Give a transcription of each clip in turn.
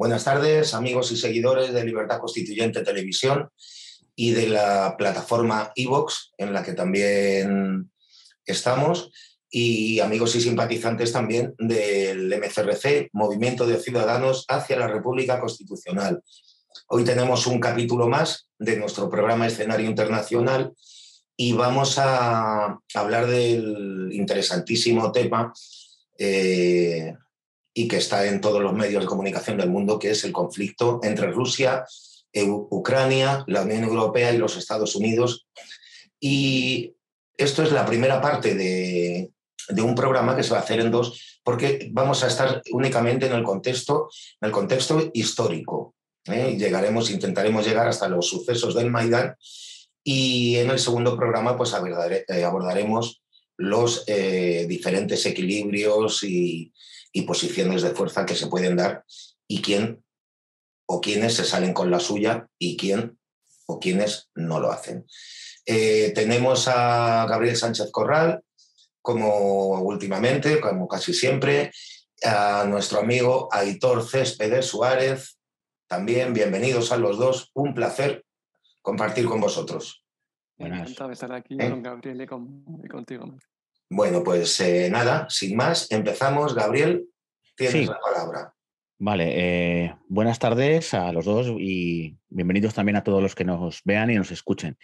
Buenas tardes, amigos y seguidores de Libertad Constituyente Televisión y de la plataforma Evox, en la que también estamos, y amigos y simpatizantes también del MCRC, Movimiento de Ciudadanos hacia la República Constitucional. Hoy tenemos un capítulo más de nuestro programa Escenario Internacional y vamos a hablar del interesantísimo tema eh, y que está en todos los medios de comunicación del mundo, que es el conflicto entre Rusia, e Ucrania, la Unión Europea y los Estados Unidos. Y esto es la primera parte de, de un programa que se va a hacer en dos, porque vamos a estar únicamente en el contexto, en el contexto histórico. ¿eh? Llegaremos, intentaremos llegar hasta los sucesos del Maidán y en el segundo programa pues eh, abordaremos los eh, diferentes equilibrios y, y posiciones de fuerza que se pueden dar y quién o quiénes se salen con la suya y quién o quiénes no lo hacen. Eh, tenemos a Gabriel Sánchez Corral, como últimamente, como casi siempre, a nuestro amigo Aitor Céspedes Suárez, también bienvenidos a los dos, un placer compartir con vosotros. Encantado estar aquí ¿Eh? con Gabriel y contigo. Bueno, pues eh, nada, sin más, empezamos. Gabriel, tienes la palabra. Vale, eh, buenas tardes a los dos y bienvenidos también a todos los que nos vean y nos escuchen.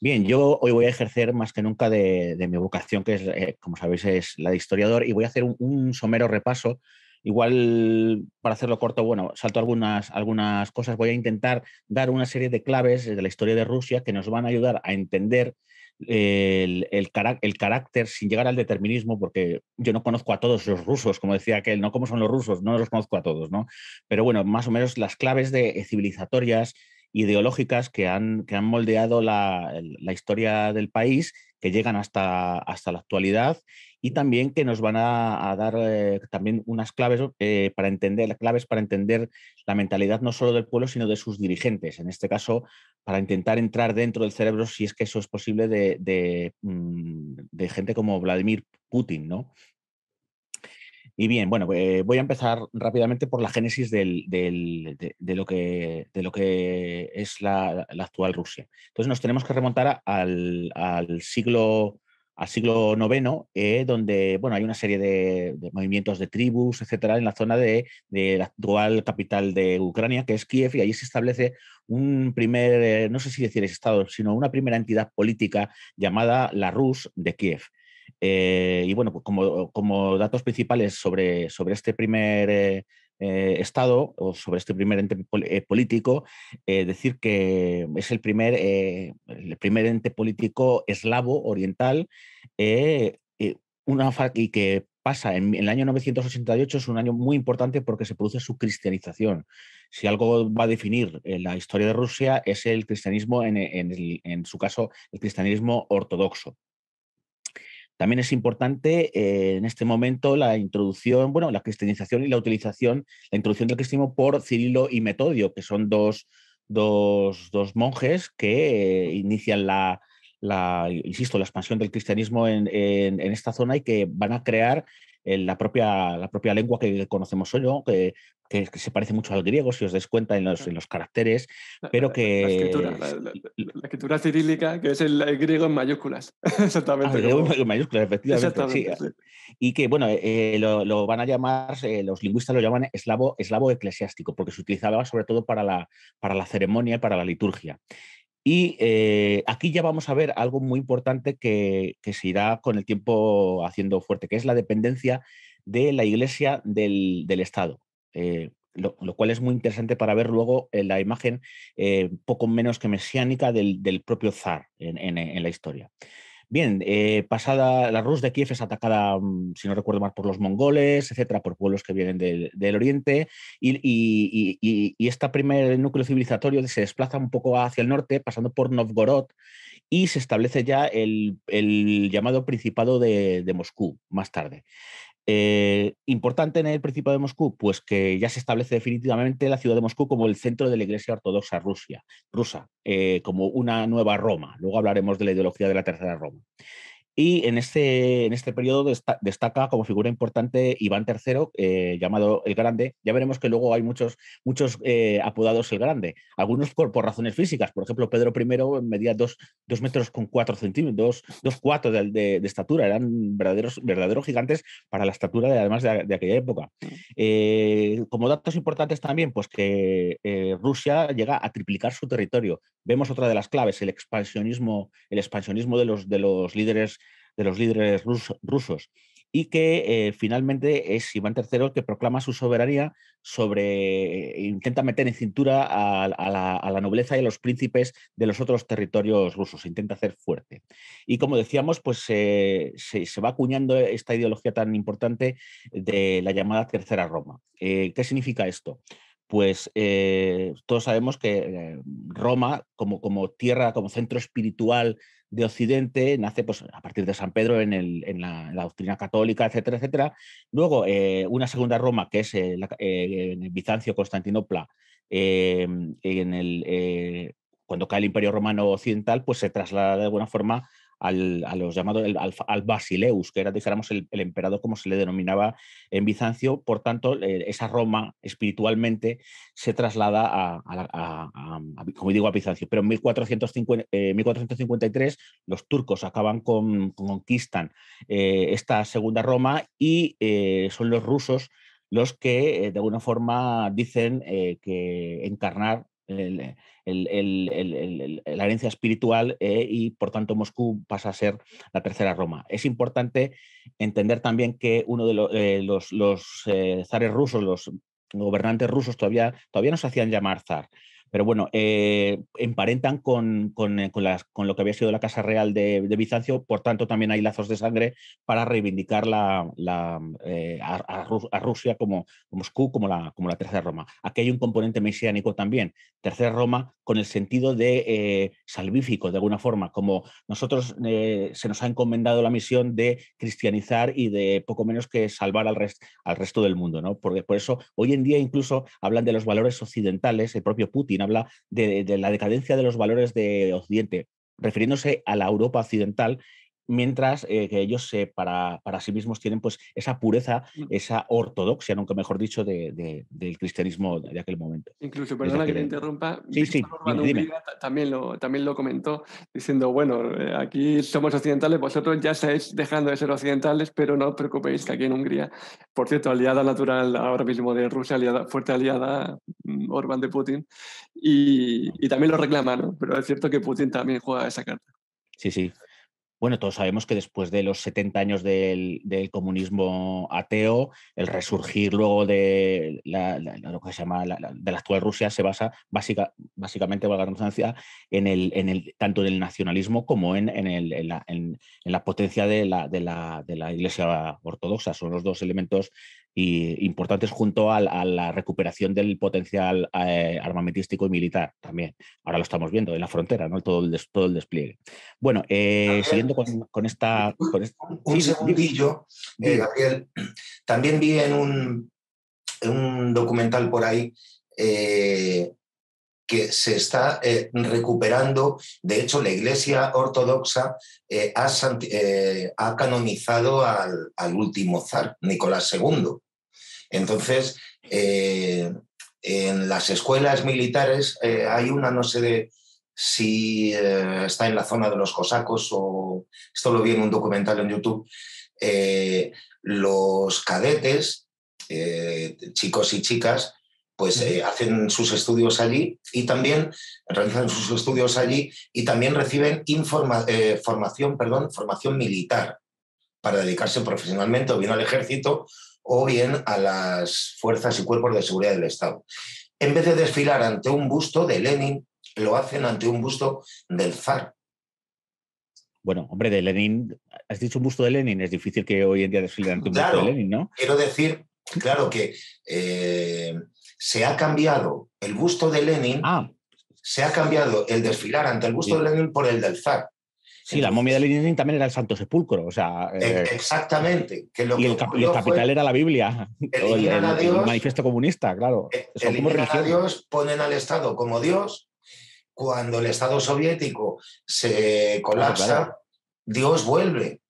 Bien, yo hoy voy a ejercer más que nunca de, mi vocación, que es, eh, como sabéis, es la de historiador, y voy a hacer un, somero repaso. Igual, para hacerlo corto, bueno, salto algunas, algunas cosas. Voy a intentar dar una serie de claves de la historia de Rusia que nos van a ayudar a entender el, el, carácter sin llegar al determinismo, porque yo no conozco a todos los rusos, como decía aquel, no como son los rusos, no los conozco a todos, ¿no? Pero bueno, más o menos las claves de civilizatorias, ideológicas que han, que han moldeado la, la historia del país que llegan hasta, hasta la actualidad y también que nos van a, dar eh, también unas claves eh, para entender, claves para entender la mentalidad no solo del pueblo, sino de sus dirigentes. En este caso, para intentar entrar dentro del cerebro, si es que eso es posible, de, mm, gente como Vladimir Putin, ¿no? Y bien, bueno, eh, voy a empezar rápidamente por la génesis de, lo que, lo que, es la, actual Rusia. Entonces nos tenemos que remontar al, al siglo al siglo IX, eh, donde bueno, hay una serie de, movimientos de tribus, etcétera, en la zona de, la actual capital de Ucrania, que es Kiev, y allí se establece un primer, eh, no sé si decir Estado, sino una primera entidad política llamada la Rus de Kiev. Eh, y bueno, pues como, como, datos principales sobre, sobre este primer eh, estado o sobre este primer ente eh, político, eh, decir que es el primer, el primer ente político eslavo oriental una, y que pasa en, el año 988 es un año muy importante porque se produce su cristianización. Si algo va a definir la historia de Rusia es el cristianismo, en, en su caso, el cristianismo ortodoxo. También es importante eh, en este momento la introducción, bueno, la cristianización y la utilización, la introducción del cristianismo por Cirilo y Metodio, que son dos, monjes que eh, inician la, insisto, la expansión del cristianismo en, esta zona y que van a crear la, propia, la propia lengua que conocemos hoy, que, se parece mucho al griego, si os des cuenta en los, caracteres, pero que... La escritura, la, escritura cirílica, que es el, griego en mayúsculas. Exactamente. el griego en mayúsculas, ah, efectivamente. Y que, bueno, eh, eh, lo, van a llamar, eh, los lingüistas lo llaman eslavo, eslavo eclesiástico, porque se utilizaba sobre todo para la, para la ceremonia y para la liturgia. Y eh, aquí ya vamos a ver algo muy importante que, se irá con el tiempo haciendo fuerte, que es la dependencia de la Iglesia del, Estado. Eh, lo, cual es muy interesante para ver luego la imagen eh, poco menos que mesiánica del, propio zar en la historia. Bien, eh, pasada, la Rus de Kiev es atacada, mm, si no recuerdo mal, por los mongoles, etcétera, por pueblos que vienen del, oriente, y, este primer núcleo civilizatorio se desplaza un poco hacia el norte, pasando por Novgorod, y se establece ya el, llamado Principado de, de, Moscú más tarde. Eh, importante en el principio de Moscú, pues que ya se establece definitivamente la ciudad de Moscú como el centro de la Iglesia Ortodoxa rusa, eh, como una nueva Roma. Luego hablaremos de la ideología de la Tercera Roma. Y en este, en este periodo destaca, como figura importante Iván III, eh, llamado el Grande. Ya veremos que luego hay muchos, muchos eh, apodados el Grande, algunos por, razones físicas. Por ejemplo, Pedro I medía 2 metros con 4 centímetros, 2,4 de, de, estatura. Eran verdaderos, verdaderos gigantes para la estatura, de, además, de, aquella época. Eh, como datos importantes también, pues que Rusia llega a triplicar su territorio. Vemos otra de las claves, el expansionismo, el expansionismo de, los, de los líderes de los líderes rusos y que eh, finalmente es Iván III que proclama su soberanía sobre, eh, intenta meter en cintura a, la, nobleza y a los príncipes de los otros territorios rusos, intenta hacer fuerte. Y como decíamos, pues eh, se, va acuñando esta ideología tan importante de la llamada Tercera Roma. ¿Qué significa esto? pues todos sabemos que Roma, como, como, tierra, como centro espiritual de Occidente nace pues, a partir de San Pedro en, el, en, la, doctrina católica, etcétera, etcétera. Luego, eh, una segunda Roma, que es eh, eh, en la, Bizancio, Constantinopla, en el, cuando cae el Imperio Romano Occidental, pues se traslada de alguna forma al, a los llamados, al, Basileus, que era, dijéramos, el, emperador como se le denominaba en Bizancio. Por tanto, eh, esa Roma espiritualmente se traslada a, como digo, a Bizancio. Pero en 1453 eh, los turcos acaban con, conquistan eh, esta segunda Roma y son los rusos los que de alguna forma dicen que encarnar eh, el, la herencia espiritual eh, y por tanto Moscú pasa a ser la tercera Roma. Es importante entender también que uno de eh, los, los zares rusos, los gobernantes rusos todavía, todavía no se hacían llamar zar, pero bueno, eh, emparentan eh, con, lo que había sido la Casa Real de, Bizancio, por tanto también hay lazos de sangre para reivindicar la, la, eh, a, Rusia como, Moscú, como la, como la Tercera Roma. Aquí hay un componente mesiánico también, Tercera Roma con el sentido de salvífico, de alguna forma, como nosotros se nos ha encomendado la misión de cristianizar y de poco menos que salvar al, al resto del mundo, ¿no? por eso hoy en día incluso hablan de los valores occidentales, el propio Putin, habla de, de la decadencia de los valores de Occidente, refiriéndose a la Europa occidental mientras eh, que ellos para, para, sí mismos tienen pues esa pureza, mm. esa ortodoxia, nunca mejor dicho, del cristianismo de aquel momento. Incluso, perdona que le interrumpa, también, lo, también lo comentó, diciendo, bueno, eh, aquí somos occidentales, vosotros ya estáis dejando de ser occidentales, pero no os preocupéis que aquí en Hungría, por cierto, aliada natural ahora mismo de Rusia, aliada, fuerte aliada mm, Orbán de Putin, y, y también lo reclama, pero es cierto que Putin también juega esa carta. Sí, sí, bueno, todos sabemos que después de los 70 años del, comunismo ateo, el resurgir luego de lo que se llama la, de la actual Rusia se basa básicamente, valga la en el, en el, tanto en el nacionalismo como en, la, potencia de la, de la Iglesia ortodoxa. Son los dos elementos y importantes junto a, la recuperación del potencial eh, armamentístico y militar también. Ahora lo estamos viendo en la frontera, ¿no? todo, el, todo el despliegue. Bueno, eh, siguiendo con, esta, Un segundillo, eh, Gabriel. También vi en un, documental por ahí que se está recuperando. De hecho, la Iglesia Ortodoxa ha, canonizado al, al, último zar, Nicolás II. Entonces, eh, en las escuelas militares eh, hay una, no sé si eh, está en la zona de los cosacos o esto lo vi en un documental en YouTube, los cadetes, chicos y chicas, pues hacen sus estudios allí y también realizan sus estudios allí y también reciben formación, perdón, formación militar para dedicarse profesionalmente o bien al ejército o bien a las fuerzas y cuerpos de seguridad del Estado. En vez de desfilar ante un busto de Lenin, lo hacen ante un busto del zar. Bueno, hombre, de Lenin, has dicho un busto de Lenin, es difícil que hoy en día desfile ante un busto de Lenin, ¿no? Quiero decir, claro que eh, se ha cambiado el busto de Lenin, ah. se ha cambiado el desfilar ante el busto de Lenin por el del zar. Sí, la momia de Lenin también era el Santo Sepulcro, o sea... E, eh, exactamente. Que y, el, capital era la Biblia, el, el, manifiesto comunista, claro. E, Son como a Dios, ponen al Estado como Dios. Cuando el Estado soviético se colapsa, Dios vuelve.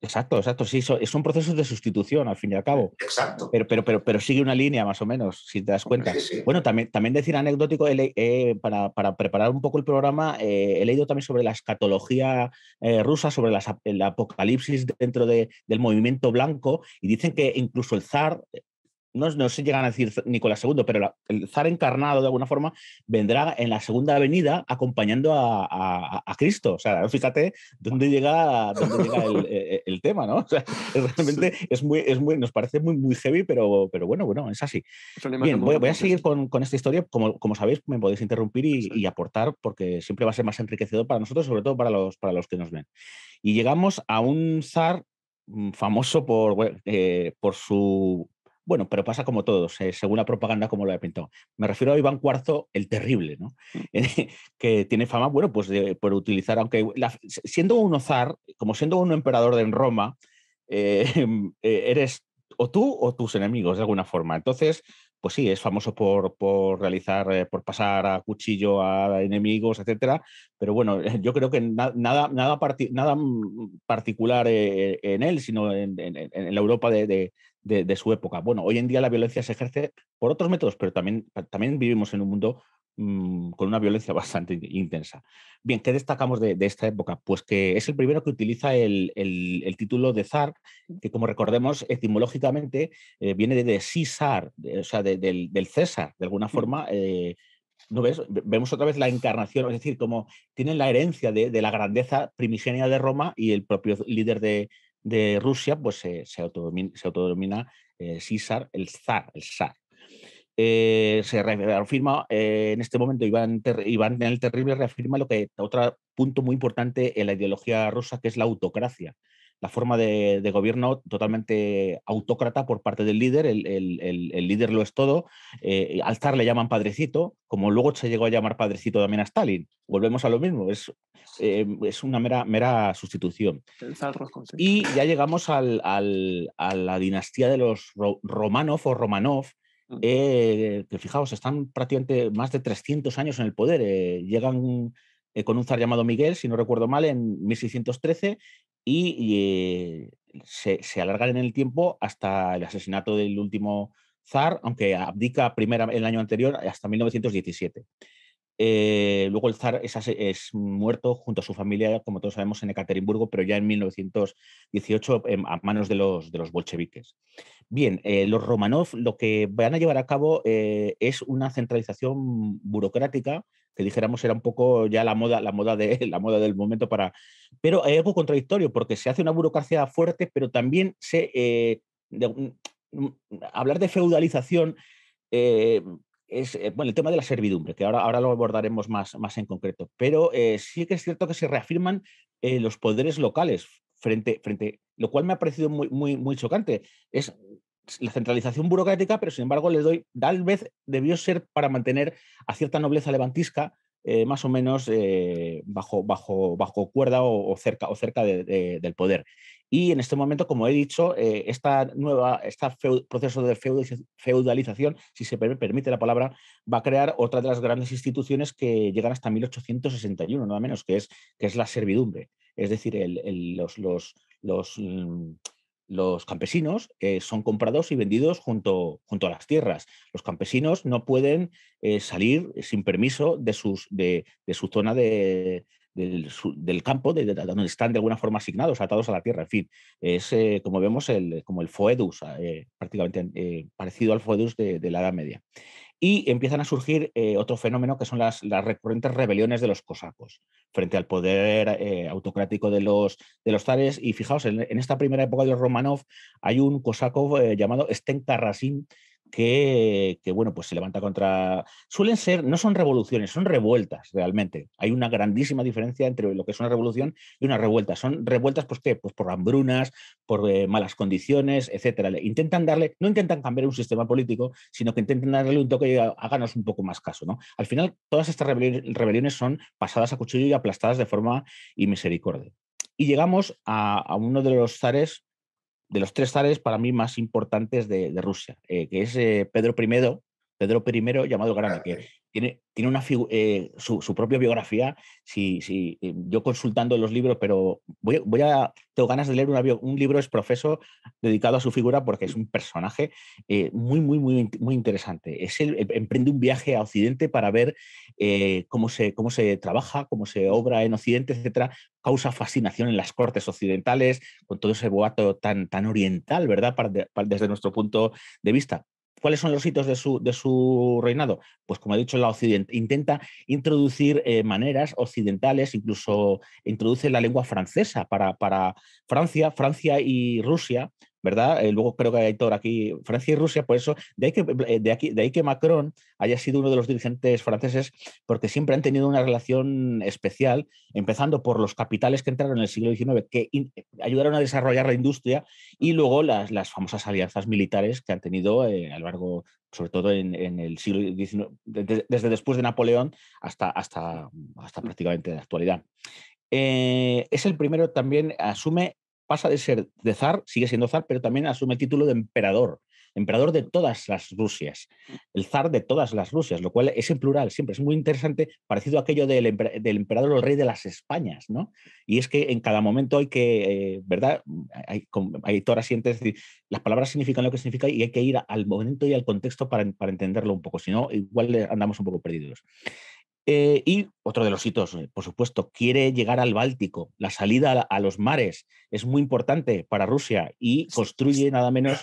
Exacto, exacto. Sí, son, un procesos de sustitución al fin y al cabo. Exacto. Pero, pero, pero, pero sigue una línea más o menos, si te das cuenta. Bueno, también, también decir anecdótico, eh, para, preparar un poco el programa, eh, he leído también sobre la escatología eh, rusa, sobre el apocalipsis dentro del movimiento blanco, y dicen que incluso el zar no, se llegan a decir Nicolás II, pero el zar encarnado de alguna forma vendrá en la segunda avenida acompañando a, Cristo. O sea, fíjate dónde llega, eh, el, tema, ¿no? O sea, realmente es muy, es muy, nos parece muy, muy heavy, pero, pero bueno, bueno, es así. Bien, voy, a seguir con, esta historia. Como, como, sabéis, me podéis interrumpir y, aportar porque siempre va a ser más enriquecedor para nosotros, sobre todo para los, para los que nos ven. Y llegamos a un zar mm, famoso por, eh, por su bueno, pero pasa como todos, eh, según la propaganda como lo he pintado. Me refiero a Iván Cuarzo, el Terrible, ¿no? Mm. Eh, que tiene fama, bueno, pues por utilizar, aunque siendo un ozar, como siendo un emperador en Roma, eh, eres o tú o tus enemigos de alguna forma. Entonces, pues sí, es famoso por, realizar, por pasar a cuchillo a enemigos, etcétera. Pero bueno, yo creo que nada, nada, nada mm, particular en él, sino en, la Europa de, de, su época. Bueno, hoy en día la violencia se ejerce por otros métodos, pero también, también vivimos en un mundo mm, con una violencia bastante intensa. Bien, ¿qué destacamos de, esta época? Pues que es el primero que utiliza el, título de zar, mm. que como recordemos etimológicamente eh, viene de, César, o sea, del, César, de alguna mm. forma. Eh, ¿No Vemos otra vez la encarnación, es decir, como tienen la herencia de, de, la grandeza primigenia de Roma y el propio líder de, de Rusia, pues se, autodomina, eh, César el zar, el zar. Eh, se reafirma eh, en este momento Iván, Iván, el Terrible reafirma lo que otro punto muy importante en la ideología rusa que es la autocracia la forma de, gobierno totalmente autócrata por parte del líder, el, líder lo es todo, eh, al zar le llaman padrecito, como luego se llegó a llamar padrecito también a Stalin, volvemos a lo mismo, es, em, es una mera, mera sustitución. Y ya llegamos a la dinastía de los Romanov o Romanov, eh, que fijaos, están prácticamente más de 300 años en el poder. Eh, llegan con un zar llamado Miguel, si no recuerdo mal, en 1613 y, eh, se, alargan en el tiempo hasta el asesinato del último zar, aunque abdica primera, el año anterior hasta 1917. Eh, luego el zar es, muerto junto a su familia, como todos sabemos, en Ekaterimburgo, pero ya en 1918 em, a manos de los, de los bolcheviques. Bien, eh, los Romanov lo que van a llevar a cabo es una centralización burocrática que dijéramos era un poco ya la moda, la moda, de, la moda del momento para... Pero es algo contradictorio, porque se hace una burocracia fuerte, pero también se... Eh, hablar de feudalización eh, es eh, bueno, el tema de la servidumbre, que ahora, ahora lo abordaremos más, más en concreto. Pero sí que es cierto que se reafirman los poderes locales frente, frente, lo cual me ha parecido muy, muy, muy chocante. Es la centralización burocrática, pero sin embargo le doy, tal vez debió ser para mantener a cierta nobleza levantisca, eh, más o menos eh, bajo, bajo, bajo cuerda o, cerca, o cerca del poder. Y en este momento, como he dicho, eh, esta nueva, este proceso de feudalización, si se permite la palabra, va a crear otra de las grandes instituciones que llegan hasta 1861, nada menos, que es, que es la servidumbre. Es decir, los, los mm, los campesinos eh, son comprados y vendidos junto, junto, a las tierras. Los campesinos no pueden eh, salir sin permiso de, sus, de, su zona del, campo, donde están de alguna forma asignados, atados a la tierra. En fin, es eh, como vemos como el Foedus, prácticamente parecido al Foedus de, la Edad Media y empiezan a surgir eh, otro fenómeno que son las, recurrentes rebeliones de los cosacos frente al poder eh, autocrático de los, de los zares. Y fijaos, en, esta primera época de los Romanov hay un cosaco eh, llamado Stenka Rasin que, bueno, pues se levanta contra. Suelen ser, no son revoluciones, son revueltas realmente. Hay una grandísima diferencia entre lo que es una revolución y una revuelta. Son revueltas, pues qué, pues por hambrunas, por eh, malas condiciones, etcétera. Intentan darle, no intentan cambiar un sistema político, sino que intentan darle un toque y háganos un poco más caso, ¿no? Al final, todas estas rebeliones, son pasadas a cuchillo y aplastadas de forma y misericordia. Y llegamos a, a uno de los zares de los tres zares para mí más importantes de, Rusia, eh, que es eh, Pedro I, Pedro I llamado Gran, ah, que tiene, una eh, su, propia biografía. Si, si, eh, yo consultando los libros, pero voy, a, tengo ganas de leer un libro, es profeso, dedicado a su figura porque es un personaje eh, muy, muy, muy, muy interesante. Es em, emprende un viaje a Occidente para ver cómo, se, cómo se trabaja, cómo se obra en Occidente, etcétera. Causa fascinación en las cortes occidentales, con todo ese boato tan, tan oriental, ¿verdad? desde nuestro punto de vista. ¿Cuáles son los hitos de su, reinado? Pues como he dicho, la occidente intenta introducir eh, maneras occidentales, incluso introduce la lengua francesa para, para Francia, Francia y Rusia eh, luego creo que hay todo aquí Francia y Rusia, por eso, de ahí, que, eh, de, aquí, de que Macron haya sido uno de los dirigentes franceses, porque siempre han tenido una relación especial, empezando por los capitales que entraron en el siglo XIX, que eh, ayudaron a desarrollar la industria, y luego las, las famosas alianzas militares que han tenido a lo largo, sobre todo en, el siglo XIX, desde después de Napoleón hasta, hasta, hasta mm. prácticamente la actualidad. es el primero también, asume pasa de ser de zar, sigue siendo zar, pero también asume el título de emperador, emperador de todas las Rusias, el zar de todas las Rusias, lo cual es en plural siempre, es muy interesante, parecido a aquello del, emperador o rey de las Españas, ¿no? Y es que en cada momento hay que, eh, ¿verdad? Hay, hay toda sientes las palabras significan lo que significa y hay que ir al momento y al contexto para, para entenderlo un poco, si no, igual andamos un poco perdidos. Eh, y otro de los hitos, eh, por supuesto, quiere llegar al Báltico. La salida a los mares es muy importante para Rusia y construye nada menos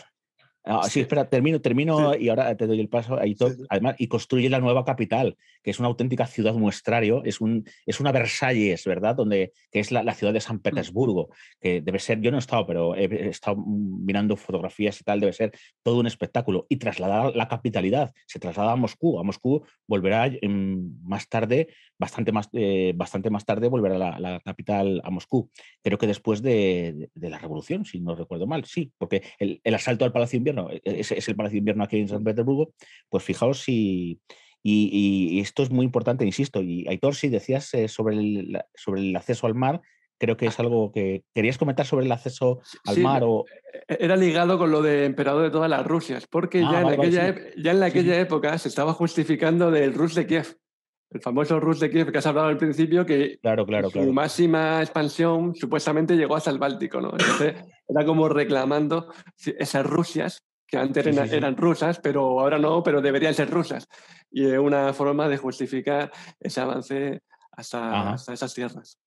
Ah, sí, espera, termino, termino y ahora te doy el paso. Además, y construye la nueva capital, que es una auténtica ciudad muestrario, es, un, es una Versalles, ¿verdad? Donde, que es la, ciudad de San mm. Petersburgo, que debe ser, yo no he estado, pero he estado mirando fotografías y tal, debe ser todo un espectáculo. Y trasladar la capitalidad, se traslada a Moscú, a Moscú volverá mm, más tarde, bastante más, eh, bastante más tarde volverá la, la, capital a Moscú. Creo que después de, de, la revolución, si no recuerdo mal, sí, porque el, el asalto al Palacio Invierno bueno, e, e, es, el Palacio de Invierno aquí en San Petersburgo, pues fijaos Y, esto es muy importante, insisto, y Aitor, si decías eh, sobre, el, sobre el acceso al mar, creo que es algo que querías comentar sobre el acceso al mar o e, era ligado con lo de emperador de todas las Rusias porque ah, ya en aquella época se estaba justificando del Rus de Kiev el famoso Rus de Kiev que has hablado al principio, que su máxima expansión supuestamente llegó hasta el Báltico, ¿no? era como reclamando esas Rusias que antes eran, rusas, pero ahora no, pero deberían ser rusas. Y una forma de justificar ese avance hasta, esas tierras.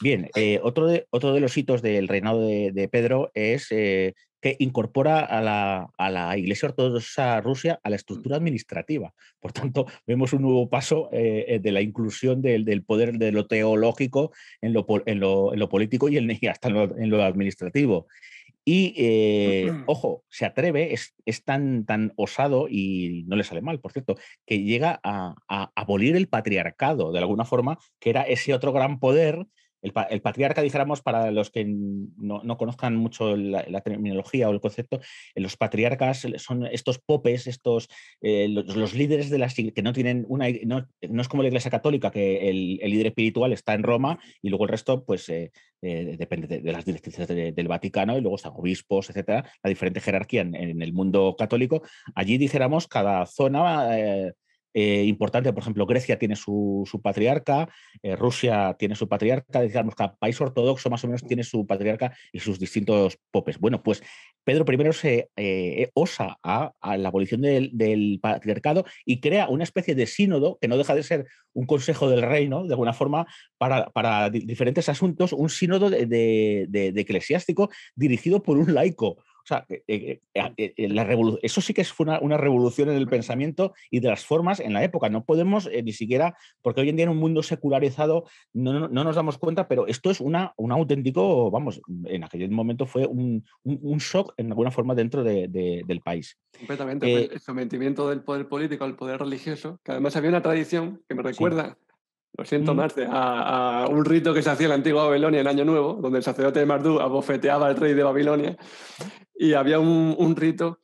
Bien, eh, otro, de, otro de los hitos del reinado de, Pedro es eh, que incorpora a la, a la Iglesia Ortodoxa Rusia a la mm. estructura administrativa. Por tanto, vemos un nuevo paso eh, eh, de la inclusión del, poder de lo teológico en lo, político y, en, hasta en lo, administrativo. Y eh, mm. ojo, se atreve, es, tan, tan osado y no le sale mal, por cierto, que llega a, abolir el patriarcado de alguna forma, que era ese otro gran poder el, patriarca, dijéramos, para los que no, conozcan mucho la, terminología o el concepto, eh, los patriarcas son estos popes, estos eh, los, líderes de las que no tienen una no, no es como la Iglesia Católica que el, líder espiritual está en Roma y luego el resto pues eh, depende de, las directrices del Vaticano y luego están obispos, etcétera, la diferente jerarquía en, en el mundo católico. Allí dijéramos cada zona eh, importante. Por ejemplo, Grecia tiene su, patriarca, eh, Rusia tiene su patriarca, digamos, cada país ortodoxo más o menos tiene su patriarca y sus distintos popes. Bueno, pues Pedro I se eh, osa a, la abolición del, patriarcado y crea una especie de sínodo que no deja de ser un consejo del reino, de alguna forma, para, diferentes asuntos, un sínodo de eclesiástico dirigido por un laico o sea, eh, eh, eh, eso sí que fue una, revolución en el pensamiento y de las formas en la época. No podemos ni siquiera, porque hoy en día en un mundo secularizado no, no, nos damos cuenta, pero esto es un auténtico, vamos, en aquel momento fue un, shock en alguna forma dentro del país. Completamente, el sometimiento del poder político al poder religioso, que además había una tradición que me recuerda. lo siento, mm. Marte, a, un rito que se hacía en la antigua Babilonia en Año Nuevo, donde el sacerdote de Mardú abofeteaba al rey de Babilonia y había un, rito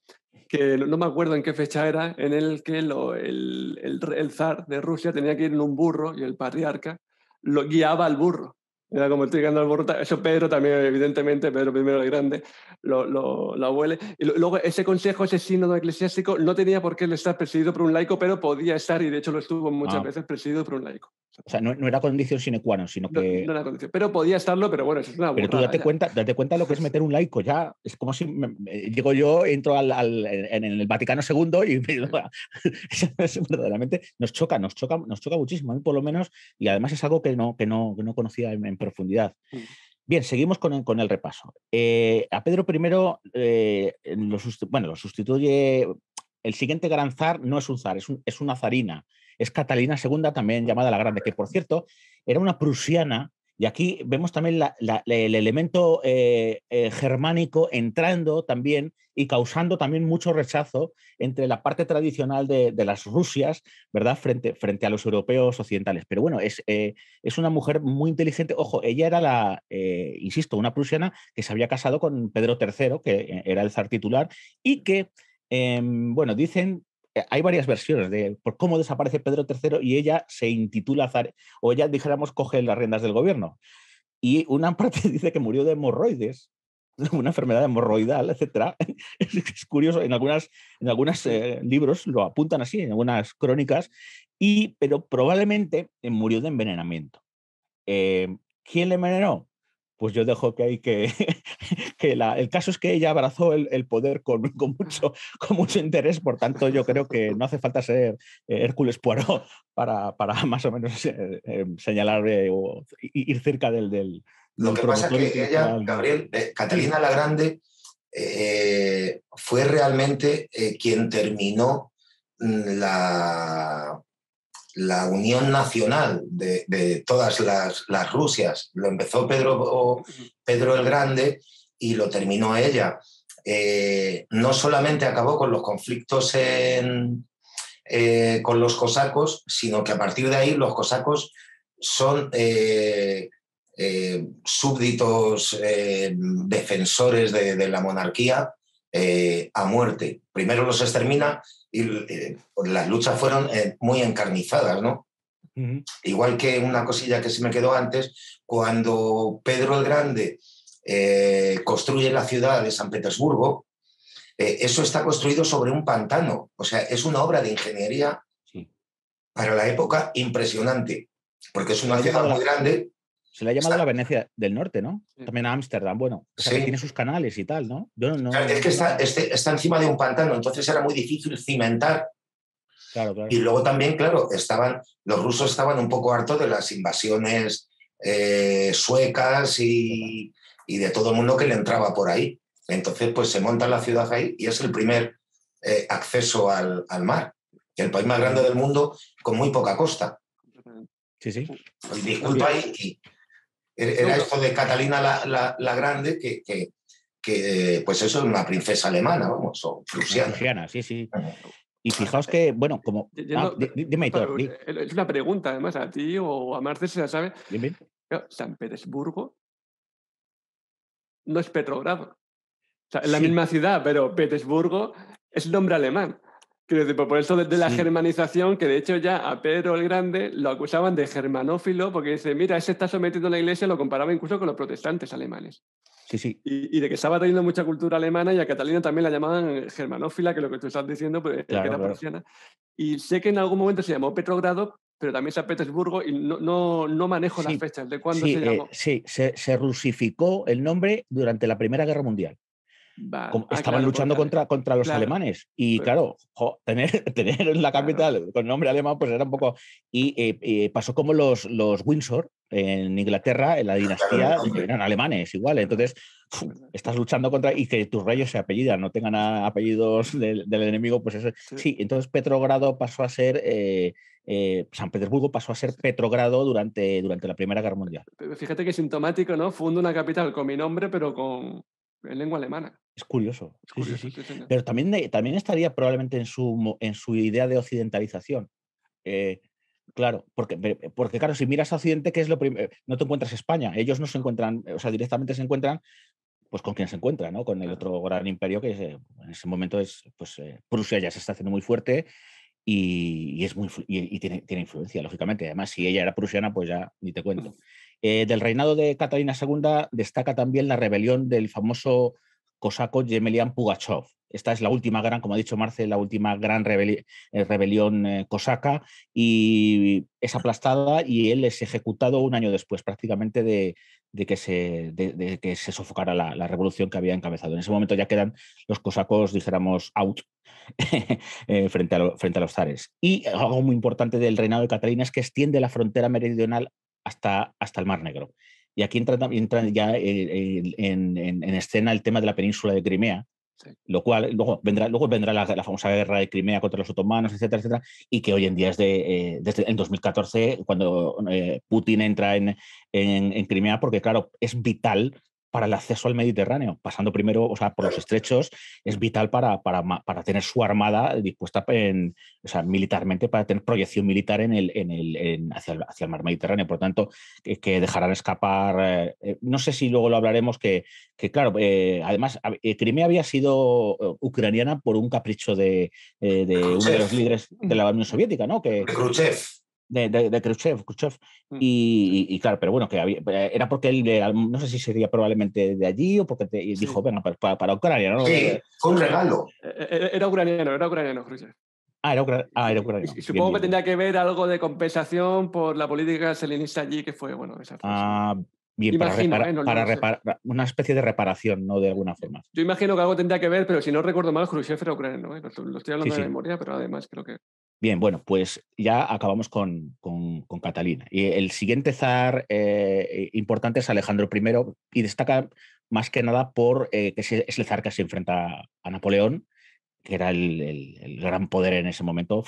que no, me acuerdo en qué fecha era, en el que el, el, zar de Rusia tenía que ir en un burro y el patriarca lo guiaba al burro. Era como estoy al burro. Eso Pedro también, evidentemente, Pedro I el Grande, lo, lo, abuele. Y luego ese consejo, ese sínodo eclesiástico, no tenía por qué estar presidido por un laico, pero podía estar, y de hecho lo estuvo muchas ah. veces presidido por un laico no, era condición sine qua non, sino que. Pero podía estarlo, pero bueno, es una Pero tú date cuenta, date cuenta lo que es meter un laico ya. Es como si eh, llego yo, entro en el Vaticano II y es, verdaderamente nos choca, nos choca, nos choca muchísimo, por lo menos, y además es algo que no, que no, conocía en, profundidad. Mm. Bien, seguimos con el, repaso. Eh, a Pedro I eh, lo, bueno, lo sustituye. El siguiente gran zar no es un zar, es, es una zarina es Catalina II, también llamada la Grande, que por cierto era una prusiana, y aquí vemos también el elemento eh, eh, germánico entrando también y causando también mucho rechazo entre la parte tradicional de, las Rusias, ¿verdad? Frente, frente, a los europeos occidentales. Pero bueno, es, eh, es una mujer muy inteligente. Ojo, ella era la, insisto, una prusiana que se había casado con Pedro III, que era el zar titular, y que, em, bueno, dicen eh, hay varias versiones de por cómo desaparece Pedro III y ella se intitula o ella, dijéramos, coge las riendas del gobierno. Y una parte dice que murió de hemorroides, una enfermedad hemorroidal, etc. Es, curioso, en algunos en eh, libros lo apuntan así, en algunas crónicas, y, pero probablemente eh, murió de envenenamiento. ¿Quién le envenenó? pues yo dejo que hay que, que la, el caso es que ella abrazó el, poder con, mucho, con mucho interés, por tanto yo creo que no hace falta ser eh, Hércules Poirot para, para más o menos eh, eh, señalarle o ir cerca del... del Lo que pasa es que ella, Gabriel, Catalina la Grande fue realmente quien terminó mm, la, la unión nacional de, todas las, Rusias. Lo empezó Pedro, Pedro el Grande y lo terminó ella. Eh, no solamente acabó con los conflictos eh, con los cosacos, sino que a partir de ahí los cosacos son eh, súbditos defensores de, la monarquía a muerte. Primero los extermina y eh, pues las luchas fueron eh, muy encarnizadas, ¿no? Igual que una cosilla que se me quedó antes, cuando Pedro el Grande eh, construye la ciudad de San Petersburgo, eso está construido sobre un pantano, o sea, es una obra de ingeniería para la época impresionante, porque es una ciudad muy grande se le ha llamado la Venecia del Norte, ¿no? También a Ámsterdam, bueno. tiene sus canales y tal, ¿no? es que está, este, está, encima de un pantano, entonces era muy difícil cimentar. Y luego también, claro, estaban, los rusos estaban un poco hartos de las invasiones eh, suecas y, de todo el mundo que le entraba por ahí. Entonces, pues se monta la ciudad ahí y es el primer eh, acceso al, mar. El país más grande del mundo con muy poca costa. Sí, sí. disculpa y, era pues esto de Catalina la, Grande, que, que, eh, pues eso es una princesa alemana, vamos, o prusiana. prusiana sí, sí. Y fijaos que, bueno, como... Eh, ah, dime, eh, Es una pregunta, además, a ti o a Marte se la sabe. Dime. San Petersburgo no es Petrogrado. O sea, es la misma ciudad, pero Petersburgo es el nombre alemán. Pues por eso desde la germanización, que de hecho ya a Pedro el Grande lo acusaban de germanófilo, porque dice, mira, ese está sometido a la iglesia, lo comparaba incluso con los protestantes alemanes. Sí, sí. Y, de que estaba trayendo mucha cultura alemana y a Catalina también la llamaban germanófila, que lo que tú estás diciendo, pues, que era prusiana. Y sé que en algún momento se llamó Petrogrado, pero también San Petersburgo y no, no, manejo las fechas de cuándo sí, se eh, llamó. sí, se, rusificó el nombre durante la Primera Guerra Mundial. Ah, estaban luchando contra, contra los alemanes. Y claro, tener, tener la capital con nombre alemán, pues era un poco. Y eh, eh, pasó como los, los Windsor en Inglaterra, en la dinastía, eran alemanes igual. Entonces, estás luchando contra. Y que tus reyes se apellidan, no tengan apellidos del, del enemigo, pues eso. Sí. entonces Petrogrado pasó a ser. Eh, San Petersburgo pasó a ser Petrogrado durante, durante la Primera Guerra Mundial. Fíjate que sintomático, ¿no? Fundo una capital con mi nombre, pero con en lengua alemana. Es curioso. Pero también, también estaría probablemente en su, en su idea de occidentalización. Eh, claro, porque, porque claro, si miras a Occidente, qué es lo primero? Eh, no te encuentras España. Ellos no se encuentran, o sea, directamente se encuentran pues con quien se encuentra, ¿no? Con el otro gran imperio que eh, en ese momento es, pues Prusia ya se está haciendo muy fuerte y, es muy tiene, influencia, lógicamente. Además, si ella era prusiana, pues ya ni te cuento. del reinado de Catalina II destaca también la rebelión del famoso cosaco Yemelian Pugachov. Esta es la última gran, como ha dicho Marce, la última gran eh, rebelión eh, cosaca y es aplastada y él es ejecutado un año después prácticamente de, que, se, sofocara la, revolución que había encabezado. En ese momento ya quedan los cosacos, dijéramos, out eh, frente, a los zares. Y algo muy importante del reinado de Catalina es que extiende la frontera meridional hasta el Mar Negro. Y aquí entra, ya en, escena el tema de la península de Crimea, lo cual luego vendrá, luego vendrá la, famosa guerra de Crimea contra los otomanos, etcétera, etcétera, y que hoy en día es de, eh, desde en 2014 cuando eh, Putin entra en, en, Crimea, porque claro, es vital para el acceso al Mediterráneo, pasando primero o sea, por los estrechos, es vital para, tener su armada dispuesta en, militarmente, para tener proyección militar en el, en el, hacia, el mar Mediterráneo. Por tanto, que, dejarán escapar, eh, eh, no sé si luego lo hablaremos, que, que claro, eh, además, Crimea había sido ucraniana por un capricho de, de uno de los líderes de la mm. Unión Soviética, ¿no? Que, Khrushchev de, de, Khrushchev, Khrushchev. Mm. Y, y, claro, pero bueno, que había, eh, era porque él, no sé si sería probablemente de allí o porque te, dijo, venga, para, para Ucrania, ¿no? Sí, eh, fue un regalo. Eh, era ucraniano, era ucraniano, Khrushchev. Ah, era, ucraniano. Ah, era ucraniano. Y, supongo que tendría que ver algo de compensación por la política selenista allí, que fue, bueno, esa Ah, Bien, imagino, para, reparar, una especie de reparación, ¿no? De alguna forma. Yo imagino que algo tendría que ver, pero si no recuerdo mal, Khrushchev era ucraniano, ¿eh? lo, estoy hablando de memoria, pero además creo que... Bien, bueno, pues ya acabamos con, con, Catalina. Y el siguiente zar eh, importante es Alejandro I y destaca más que nada por eh, que e, es el zar que se enfrenta a Napoleón, que era el, gran poder en ese momento,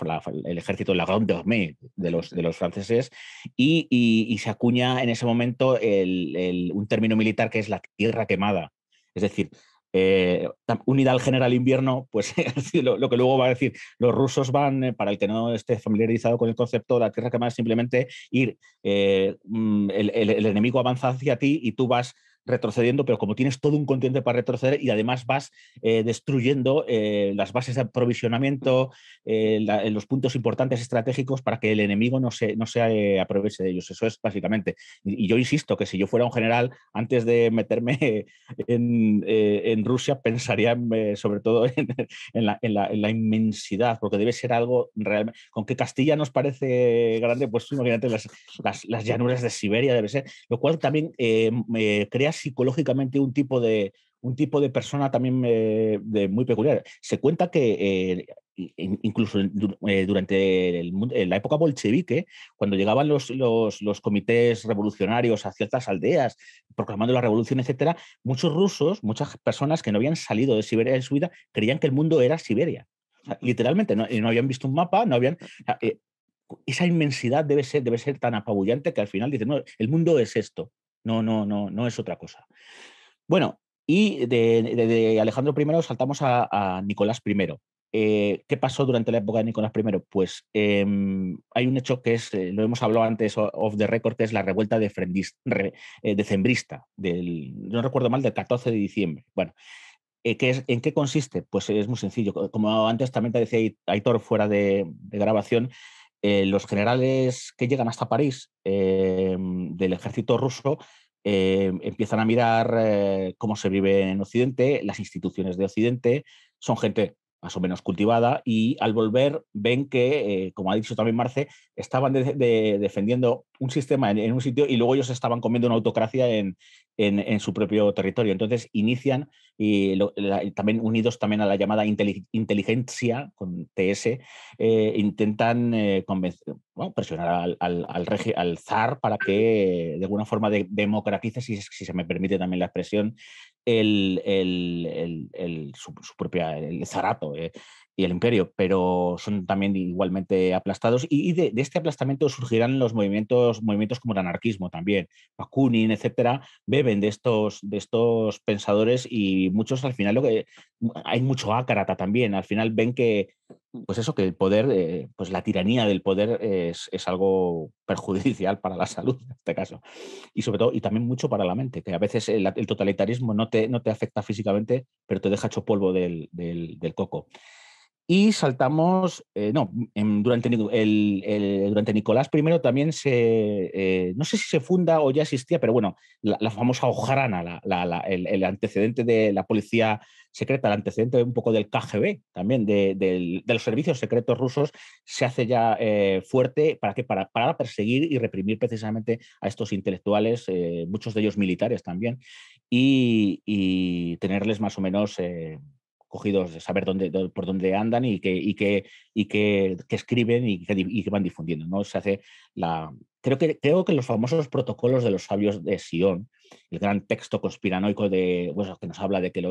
el ejército de la Grande Armée de los, de los franceses, y, y, se acuña en ese momento el, un término militar que es la tierra quemada. Es decir, eh, unida al general invierno, pues lo, que luego va a decir, los rusos van, eh, para el que no esté familiarizado con el concepto, la tierra que es simplemente ir, eh, mm, el, enemigo avanza hacia ti y tú vas retrocediendo, pero como tienes todo un continente para retroceder y además vas eh, destruyendo eh, las bases de aprovisionamiento, eh, eh, los puntos importantes estratégicos para que el enemigo no se, no aproveche de ellos. Eso es básicamente. Y, yo insisto que si yo fuera un general, antes de meterme en, Rusia, pensaría sobre todo en la, inmensidad, porque debe ser algo realmente... Con que Castilla nos parece grande, pues imagínate las, las, llanuras de Siberia, debe ser, lo cual también crea psicológicamente un tipo de, un tipo de persona también eh, muy peculiar. Se cuenta que eh, incluso eh, durante la época bolchevique, cuando llegaban los, los, comités revolucionarios a ciertas aldeas proclamando la revolución, etcétera, muchos rusos, muchas personas que no habían salido de Siberia en su vida, creían que el mundo era Siberia. literalmente, no, no, habían visto un mapa, no habían... esa inmensidad debe ser, debe ser tan apabullante que al final dicen, no, el mundo es esto. No, no, no, no es otra cosa. Bueno, y de, Alejandro I saltamos a, Nicolás I. Eh, ¿Qué pasó durante la época de Nicolás I? Pues em, hay un hecho que es, eh, lo hemos hablado antes of the record, que es la revuelta de re, eh, decembrista, del, no recuerdo mal, del 14 de diciembre. Bueno, ¿en qué consiste? Pues es muy sencillo. Como antes también te decía Aitor fuera de grabación, eh, los generales que llegan hasta París em, del ejército ruso em, empiezan a mirar eh, cómo se vive en Occidente, las instituciones de Occidente, son gente más o menos cultivada y al volver ven que, eh, como ha dicho también Marce, estaban defendiendo un sistema en, un sitio y luego ellos estaban comiendo una autocracia en, en, su propio territorio. Entonces inician, y también unidos también a la llamada inteligencia con TS, eh, intentan eh, presionar al, zar para que de alguna forma democratice, si, se me permite también la expresión, el, su, propia, zarato. Eh, y el imperio, pero son también igualmente aplastados. Y, de, este aplastamiento surgirán los movimientos, movimientos como el anarquismo también, Bakunin, etcétera, beben de estos, de estos pensadores y muchos al final lo que hay mucho ácarata también. Al final ven que, pues eso, que el poder, eh, pues la tiranía del poder es, algo perjudicial para la salud en este caso. Y sobre todo, y también mucho para la mente, que a veces el, totalitarismo no te, no te afecta físicamente, pero te deja hecho polvo del, del, del coco. Y saltamos, eh, no, durante, el, durante Nicolás I también se, eh, no sé si se funda o ya existía, pero bueno, la, famosa Ojarana, el, antecedente de la policía secreta, el antecedente un poco del KGB también, de, los servicios secretos rusos, se hace ya eh, fuerte para, que, para, para, perseguir y reprimir precisamente a estos intelectuales, muchos de ellos militares también, y, y tenerles más o menos cogidos, de saber dónde, por dónde andan y qué y que, y que, escriben y que, van difundiendo. ¿no? Se hace la, creo, que, creo que los famosos protocolos de los sabios de Sion, el gran texto conspiranoico de, bueno que nos habla de que lo,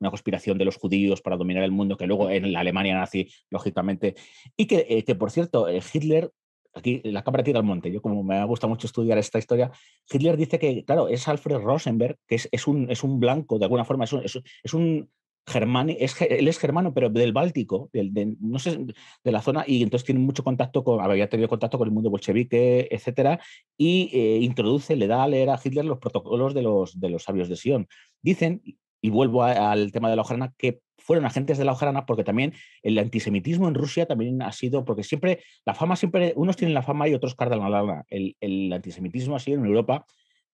una conspiración de los judíos para dominar el mundo, que luego en la Alemania nazi, lógicamente, y que, eh, que por cierto, eh, Hitler aquí la cámara tira al monte. Yo, como me ha gustado mucho estudiar esta historia, Hitler dice que, claro, es Alfred Rosenberg, que es, un, es un blanco, de alguna forma, es un, germán, es, él es germano, pero del Báltico, del, de, no sé, de la zona, y entonces tiene mucho contacto con, había tenido contacto con el mundo bolchevique, etcétera, y eh, introduce, le da a leer a Hitler los protocolos de los, de los sabios de Sion. Dicen, y vuelvo al tema de la Ojrana, que fueron agentes de la Ojrana porque también el antisemitismo en Rusia también ha sido, porque siempre, la fama siempre, unos tienen la fama y otros cardan la lana. El, el antisemitismo ha sido en Europa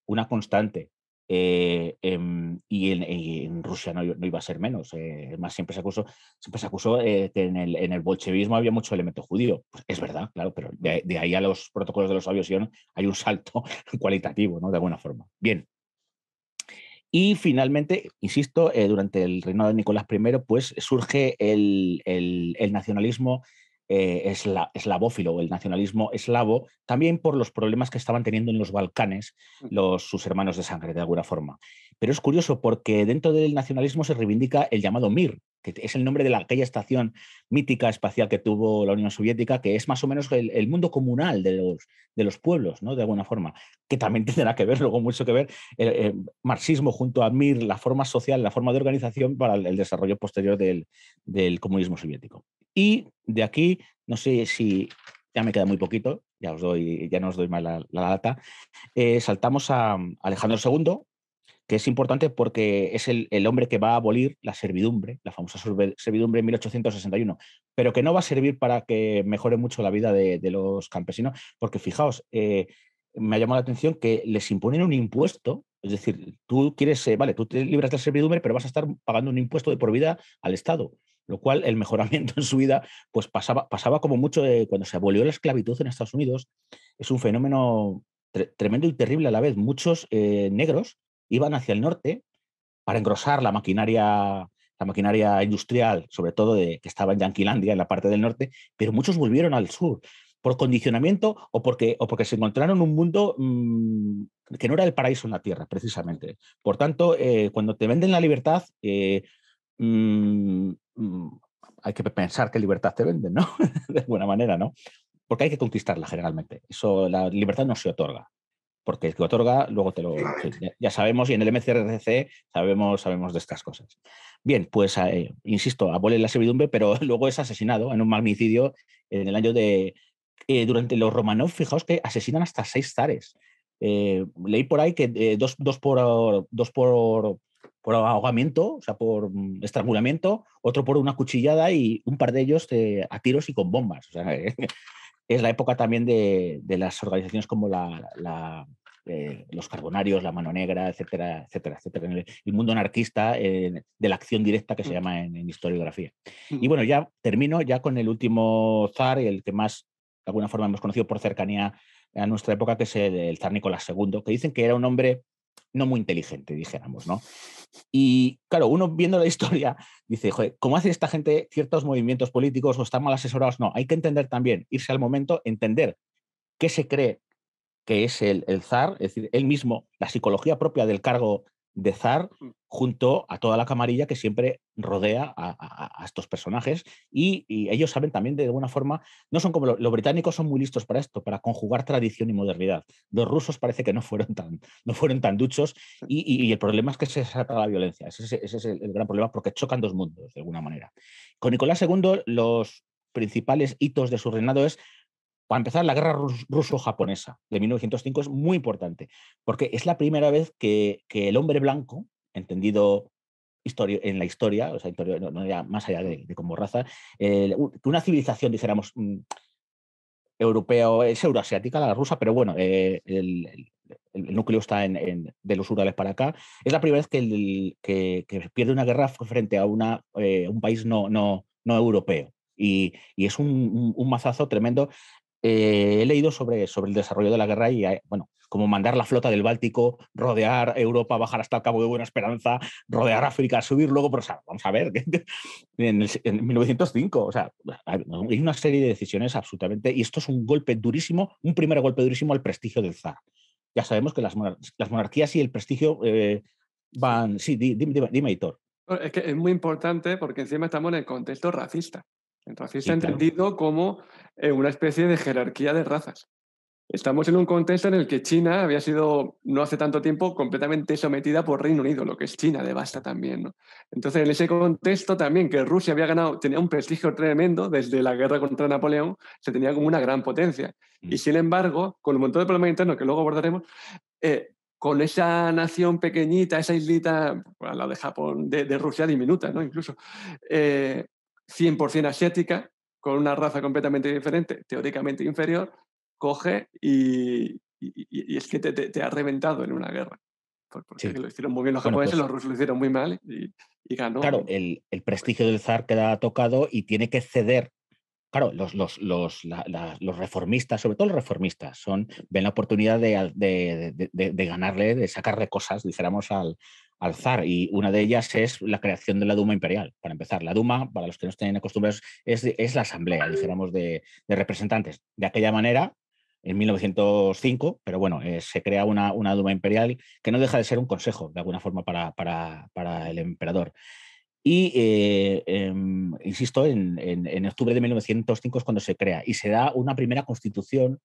una constante. Eh, em, y en, Rusia no, iba a ser menos. Eh, además, siempre se acusó, siempre se acusó eh, que en el, bolchevismo había mucho elemento judío. Pues es verdad, claro, pero de, ahí a los protocolos de los sabios hay un salto cualitativo, ¿no? De alguna forma. Bien. Y finalmente, insisto, eh, durante el reinado de Nicolás I, pues surge el, el, el nacionalismo eh, eslavófilo, el nacionalismo eslavo, también por los problemas que estaban teniendo en los Balcanes mm. los, sus hermanos de sangre, de alguna forma. Pero es curioso porque dentro del nacionalismo se reivindica el llamado Mir, que es el nombre de la, aquella estación mítica espacial que tuvo la Unión Soviética, que es más o menos el, mundo comunal de los, de los pueblos, ¿no? De alguna forma, que también tendrá que ver, luego mucho que ver, el, eh, marxismo junto a Mir, la forma social, la forma de organización para el, desarrollo posterior del, comunismo soviético. Y de aquí, no sé si ya me queda muy poquito, ya os doy, ya no os doy más la, la data. Eh, saltamos a Alejandro II, que es importante porque es el, hombre que va a abolir la servidumbre, la famosa servidumbre en 1861, pero que no va a servir para que mejore mucho la vida de, los campesinos, porque fijaos, eh, me ha llamado la atención que les imponen un impuesto, es decir, tú quieres, eh, vale, tú te libras de la servidumbre, pero vas a estar pagando un impuesto de por vida al Estado lo cual el mejoramiento en su vida pues pasaba, pasaba como mucho cuando se abolió la esclavitud en Estados Unidos. Es un fenómeno tremendo y terrible a la vez. Muchos eh, negros iban hacia el norte para engrosar la maquinaria, la maquinaria industrial, sobre todo de, que estaba en Yanquilandia, en la parte del norte, pero muchos volvieron al sur por condicionamiento o porque, o porque se encontraron un mundo mm, que no era el paraíso en la tierra, precisamente. Por tanto, eh, cuando te venden la libertad, eh, mm, mm, hay que pensar qué libertad te venden, ¿no? de buena manera, ¿no? Porque hay que conquistarla generalmente. Eso, la libertad no se otorga, porque el que otorga luego te lo... Ya, sabemos, y en el MCRCC sabemos, sabemos de estas cosas. Bien, pues eh, insisto, abole la servidumbre, pero luego es asesinado en un magnicidio en el año de... Eh, durante los Romanov, fijaos que asesinan hasta seis zares. Eh, leí por ahí que dos, dos, por, dos por, por ahogamiento, o sea, por mm, estrangulamiento, otro por una cuchillada y un par de ellos a tiros y con bombas. O sea, es la época también de, las organizaciones como eh, los carbonarios, la mano negra, etcétera, etcétera, etcétera. el, mundo anarquista de la acción directa que se mm. llama en, historiografía. Y mm. bueno, ya termino ya con el último zar, el que más de alguna forma hemos conocido por cercanía a nuestra época, que es el, el zar Nicolás II, que dicen que era un hombre no muy inteligente, dijéramos, ¿no? Y claro, uno viendo la historia dice, joder, ¿cómo hace esta gente ciertos movimientos políticos o están mal asesorados? No, hay que entender también, irse al momento, entender qué se cree que es el, el zar, es decir, él mismo, la psicología propia del cargo de Zar mm. junto a toda la camarilla que siempre rodea a, estos personajes y, ellos saben también de alguna forma, no son como los británicos son muy listos para esto, para conjugar tradición y modernidad. Los rusos parece que no fueron tan, no fueron tan duchos y, el problema es que se saca la violencia, ese, es el, el gran problema porque chocan dos mundos de alguna manera. Con Nicolás II los principales hitos de su reinado es para empezar, la guerra ruso-japonesa de 1905 es muy importante, porque es la primera vez que, el hombre blanco, entendido historia, en la historia, o más allá de, como raza, que una civilización, dijéramos, mm, europeo, es euroasiática la rusa, pero bueno, eh, el, núcleo está en, de los Urales para acá. Es la primera vez que, que, pierde una guerra frente a una, eh, un país no, no, no europeo. Y, es un, un, mazazo tremendo. Eh, he leído sobre, sobre el desarrollo de la guerra y, eh, bueno, como mandar la flota del Báltico, rodear Europa, bajar hasta el Cabo de Buena Esperanza, rodear África, subir luego, pero o sea, vamos a ver, en, 1905, o sea, hay una serie de decisiones absolutamente, y esto es un golpe durísimo, un primer golpe durísimo al prestigio del zar. Ya sabemos que las, monarquías y el prestigio eh, van, sí, dime, dime, Es que es muy importante porque encima estamos en el contexto racista entonces se ha entendido como eh, una especie de jerarquía de razas. Estamos en un contexto en el que China había sido, no hace tanto tiempo, completamente sometida por Reino Unido, lo que es China, devasta también. Entonces, en ese contexto también, que Rusia había ganado, tenía un prestigio tremendo desde la guerra contra Napoleón, se tenía como una gran potencia. Y mm. sin embargo, con un montón de problemas internos que luego abordaremos, eh, con esa nación pequeñita, esa islita, la de Japón, de, Rusia diminuta, ¿no? Incluso, eh, 100% asiática, con una raza completamente diferente, teóricamente inferior, coge y, es que te, ha reventado en una guerra. Porque sí. lo hicieron muy bien los japoneses, pues los rusos lo hicieron muy mal y, ganó. Claro, el, prestigio del zar queda tocado y tiene que ceder. Claro, los, los, los, los reformistas, sobre todo los reformistas, son, ven la oportunidad de, de, de, de ganarle, de sacarle cosas, dijéramos, al, alzar y una de ellas es la creación de la Duma Imperial. Para empezar, la Duma, para los que no estén acostumbrados, es, es la asamblea, dijéramos, de, de, representantes. De aquella manera, en 1905, pero bueno, eh, se crea una, una, Duma Imperial que no deja de ser un consejo, de alguna forma, para, para, para el emperador. Y, eh, em, insisto, en, en, en, octubre de 1905 es cuando se crea y se da una primera constitución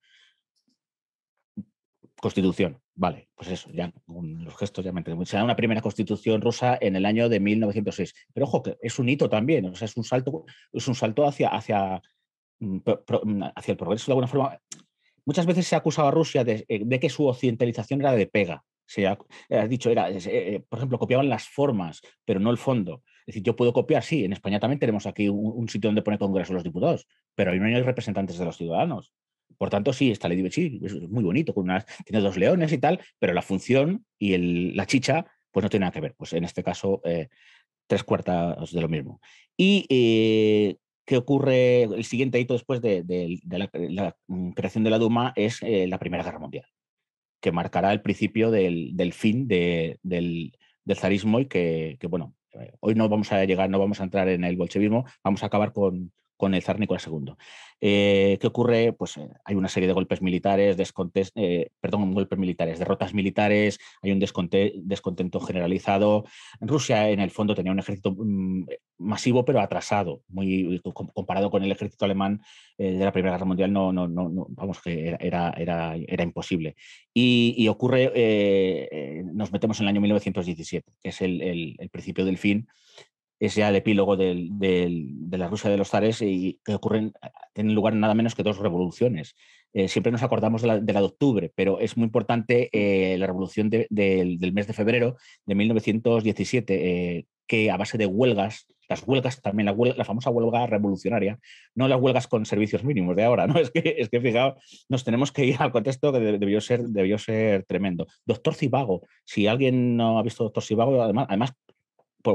Constitución, vale, pues eso, ya los gestos ya me Se Será una primera constitución rusa en el año de 1906. Pero ojo, que es un hito también, o sea, es un salto, es un salto hacia, hacia, mm, mm, hacia el progreso de alguna forma. Muchas veces se ha acusado a Rusia de, eh, que su occidentalización era de pega. Se ha, dicho, era, eh, eh, por ejemplo, copiaban las formas, pero no el fondo. Es decir, yo puedo copiar, sí, en España también tenemos aquí un, sitio donde pone Congreso los diputados, pero ahí no hay representantes de los ciudadanos. Por tanto, sí, está Lady es muy bonito, con unas, tiene dos leones y tal, pero la función y la chicha pues no tiene nada que ver. Pues en este caso, eh, tres cuartas de lo mismo. Y eh, qué ocurre, el siguiente hito después de, la, mm, creación de la Duma es eh, la Primera Guerra Mundial, que marcará el principio del, fin del, zarismo y que, que, bueno, hoy no vamos a llegar, no vamos a entrar en el bolchevismo, vamos a acabar con, con el zar Nicolás II. Eh, ¿Qué ocurre? Pues eh, hay una serie de golpes militares, eh, perdón, golpes militares, derrotas militares, hay un descontento generalizado. Rusia, en el fondo, tenía un ejército mm, masivo, pero atrasado, muy comparado con el ejército alemán de la Primera Guerra Mundial, no, no, no, vamos, que era, era, era imposible. Y, ocurre, nos metemos en el año 1917, que es el principio del fin es ya el epílogo de la Rusia de los zares y que ocurren, tienen lugar nada menos que dos revoluciones. Eh, siempre nos acordamos de la, de octubre, pero es muy importante eh, la revolución del mes de febrero de 1917, eh, que a base de huelgas, las huelgas también, la, famosa huelga revolucionaria, no las huelgas con servicios mínimos de ahora, ¿no? Es que, es que fijaos, nos tenemos que ir al contexto que debió ser, debió ser tremendo. Doctor Cibago, si alguien no ha visto Doctor Cibago, además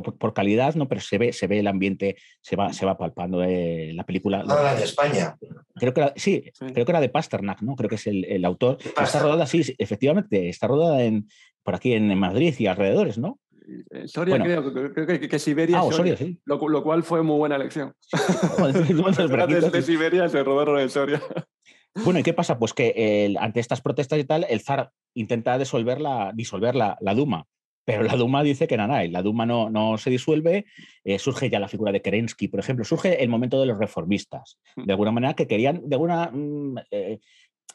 por, calidad, ¿no? Pero se ve, se ve el ambiente, se va, se va palpando eh, la película. la de España. Creo que sí, creo que era de Pasternak, ¿no? Creo que es el, autor. Está rodada, sí, efectivamente, está rodada en, por aquí en Madrid y alrededores, ¿no? Eh, eh, Soria creo, que, Siberia ah, Soria, lo, cual fue muy buena elección. Desde de Siberia se rodaron en Soria. Bueno, ¿y qué pasa? Pues que ante estas protestas y tal, el zar intenta disolver la Duma. Pero la Duma dice que nada, eh, la Duma no, no se disuelve, eh, surge ya la figura de Kerensky, por ejemplo, surge el momento de los reformistas, mm. de alguna manera que querían, de alguna... Mm, eh,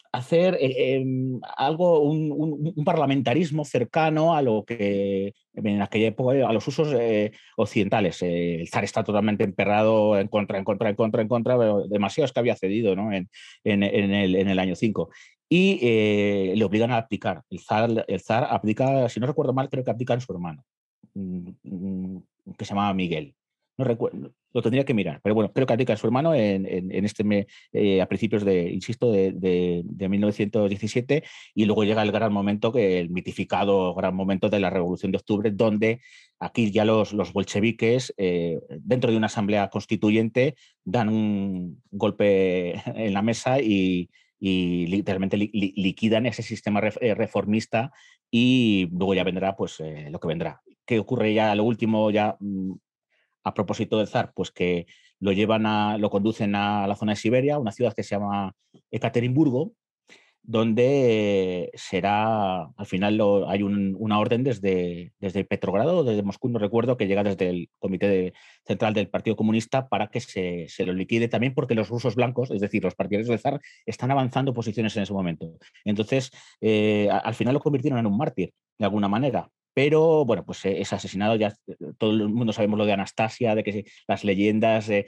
hacer em, algo, un, parlamentarismo cercano a lo que a los usos occidentales. el zar está totalmente emperrado en contra, en contra, en contra, en contra, demasiado es que había cedido ¿no? en, el, en el año 5 y eh, le obligan a abdicar. El zar, el zar abdica, si no recuerdo mal, creo que abdica en su hermano, mm, mm, mm, que se llamaba Miguel. No recuerdo, lo tendría que mirar, pero bueno, creo que abdica en su hermano en, en, este eh, a principios de, insisto, de, de, 1917 y luego llega el gran momento, que el mitificado gran momento de la Revolución de Octubre, donde aquí ya los, los bolcheviques, eh, dentro de una asamblea constituyente, dan un golpe en la mesa y, y literalmente liquidan ese sistema eh, reformista y luego ya vendrá pues eh, lo que vendrá. ¿Qué ocurre ya lo último ya mm, a propósito del zar? Pues que lo llevan a, lo conducen a la zona de Siberia, una ciudad que se llama Ekaterimburgo, donde será, al final hay una orden desde, desde Petrogrado, desde Moscú, no recuerdo, que llega desde el Comité Central del Partido Comunista para que se, lo liquide también porque los rusos blancos, es decir, los partidarios del zar, están avanzando posiciones en ese momento. Entonces, eh, al final lo convirtieron en un mártir, de alguna manera pero bueno, pues eh, es asesinado, ya eh, todo el mundo sabemos lo de Anastasia, de que las leyendas, de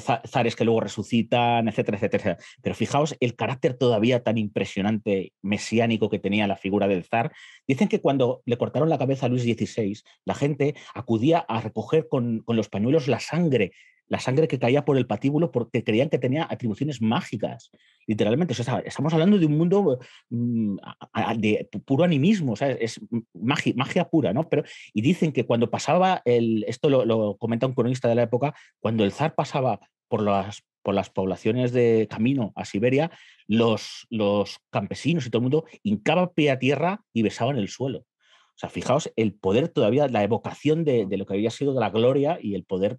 zares que luego resucitan, etcétera, etcétera. Pero fijaos el carácter todavía tan impresionante, mesiánico que tenía la figura del zar. Dicen que cuando le cortaron la cabeza a Luis XVI, la gente acudía a recoger con los pañuelos la sangre la sangre que caía por el patíbulo porque creían que tenía atribuciones mágicas, literalmente. estamos hablando de un mundo mm, de puro animismo, es magia, pura, ¿no? Pero, y dicen que cuando pasaba, el, esto lo, comenta un cronista de la época, cuando el zar pasaba por las, por las poblaciones de camino a Siberia, los, los campesinos y todo el mundo hincaban pie a tierra y besaban el suelo. O sea, fijaos el poder todavía, la evocación de, de, lo que había sido de la gloria y el poder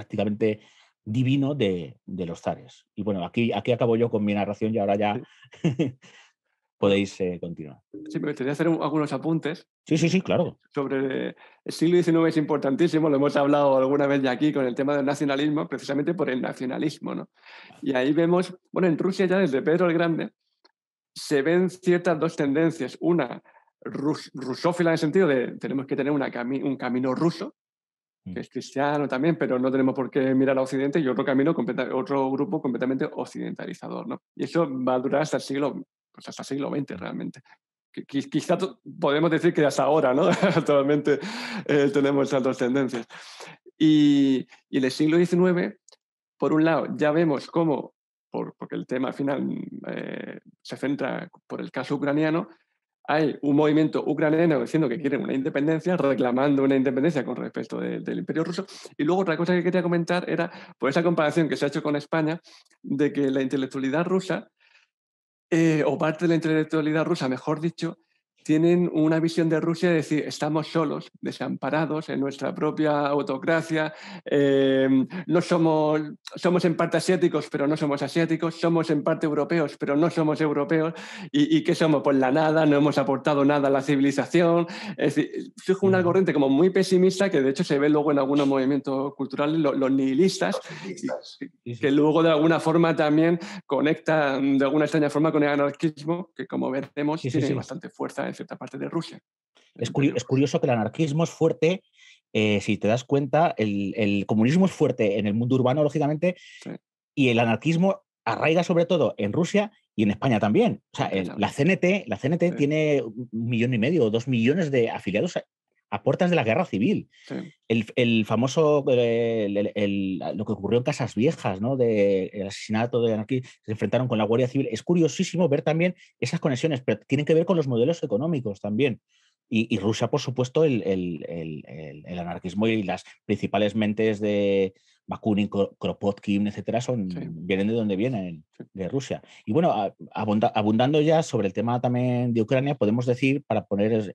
prácticamente divino de, los zares. Y bueno, aquí, aquí acabo yo con mi narración y ahora ya podéis eh, continuar. Sí, me gustaría hacer algunos apuntes. Sí, sí, sí, claro. Sobre el siglo XIX es importantísimo, lo hemos hablado alguna vez ya aquí con el tema del nacionalismo, precisamente por el nacionalismo. ¿no? Y ahí vemos, bueno, en Rusia ya desde Pedro el Grande se ven ciertas dos tendencias. Una, rusófila en el sentido de tenemos que tener un camino ruso, Mm. que es cristiano también, pero no tenemos por qué mirar al Occidente y otro camino, otro grupo completamente occidentalizador. ¿no? Y eso va a durar hasta el siglo, pues, hasta el siglo XX mm. realmente. Quizá podemos decir que hasta ahora, ¿no? Actualmente eh, tenemos esas dos tendencias. Y, y, en el siglo XIX, por un lado, ya vemos cómo, por, porque el tema al final mm, eh, se centra por el caso ucraniano, hay un movimiento ucraniano diciendo que quieren una independencia, reclamando una independencia con respecto del imperio ruso. Y luego otra cosa que quería comentar era, por esa comparación que se ha hecho con España, de que la intelectualidad rusa, eh, o parte de la intelectualidad rusa, mejor dicho, tienen una visión de Rusia de decir, estamos solos, desamparados en nuestra propia autocracia, em, no somos, somos en parte asiáticos, pero no somos asiáticos, somos en parte europeos, pero no somos europeos, y, y ¿qué somos? Pues la nada, no hemos aportado nada a la civilización, es decir, surge una corriente como muy pesimista que de hecho se ve luego en algunos movimientos culturales, los, nihilistas, que luego de alguna forma también conecta, de alguna extraña forma, con el anarquismo, que como veremos sí, tiene bastante fuerza en cierta parte de Rusia. Es, curioso que el anarquismo es fuerte, eh, si te das cuenta, el, comunismo es fuerte en el mundo urbano, lógicamente, y el anarquismo arraiga sobre todo en Rusia y en España también. O sea, la CNT, la CNT tiene un millón y medio o dos millones de afiliados a puertas de la guerra civil. El, famoso, eh, lo que ocurrió en Casas Viejas, ¿no? De, el asesinato de anarquistas se enfrentaron con la Guardia Civil. Es curiosísimo ver también esas conexiones, pero tienen que ver con los modelos económicos también. Y, Rusia, por supuesto, el, anarquismo y las principales mentes de Bakunin, Kropotkin, etcétera, son, vienen de donde vienen, de Rusia. Y bueno, abundando ya sobre el tema también de Ucrania, podemos decir, para poner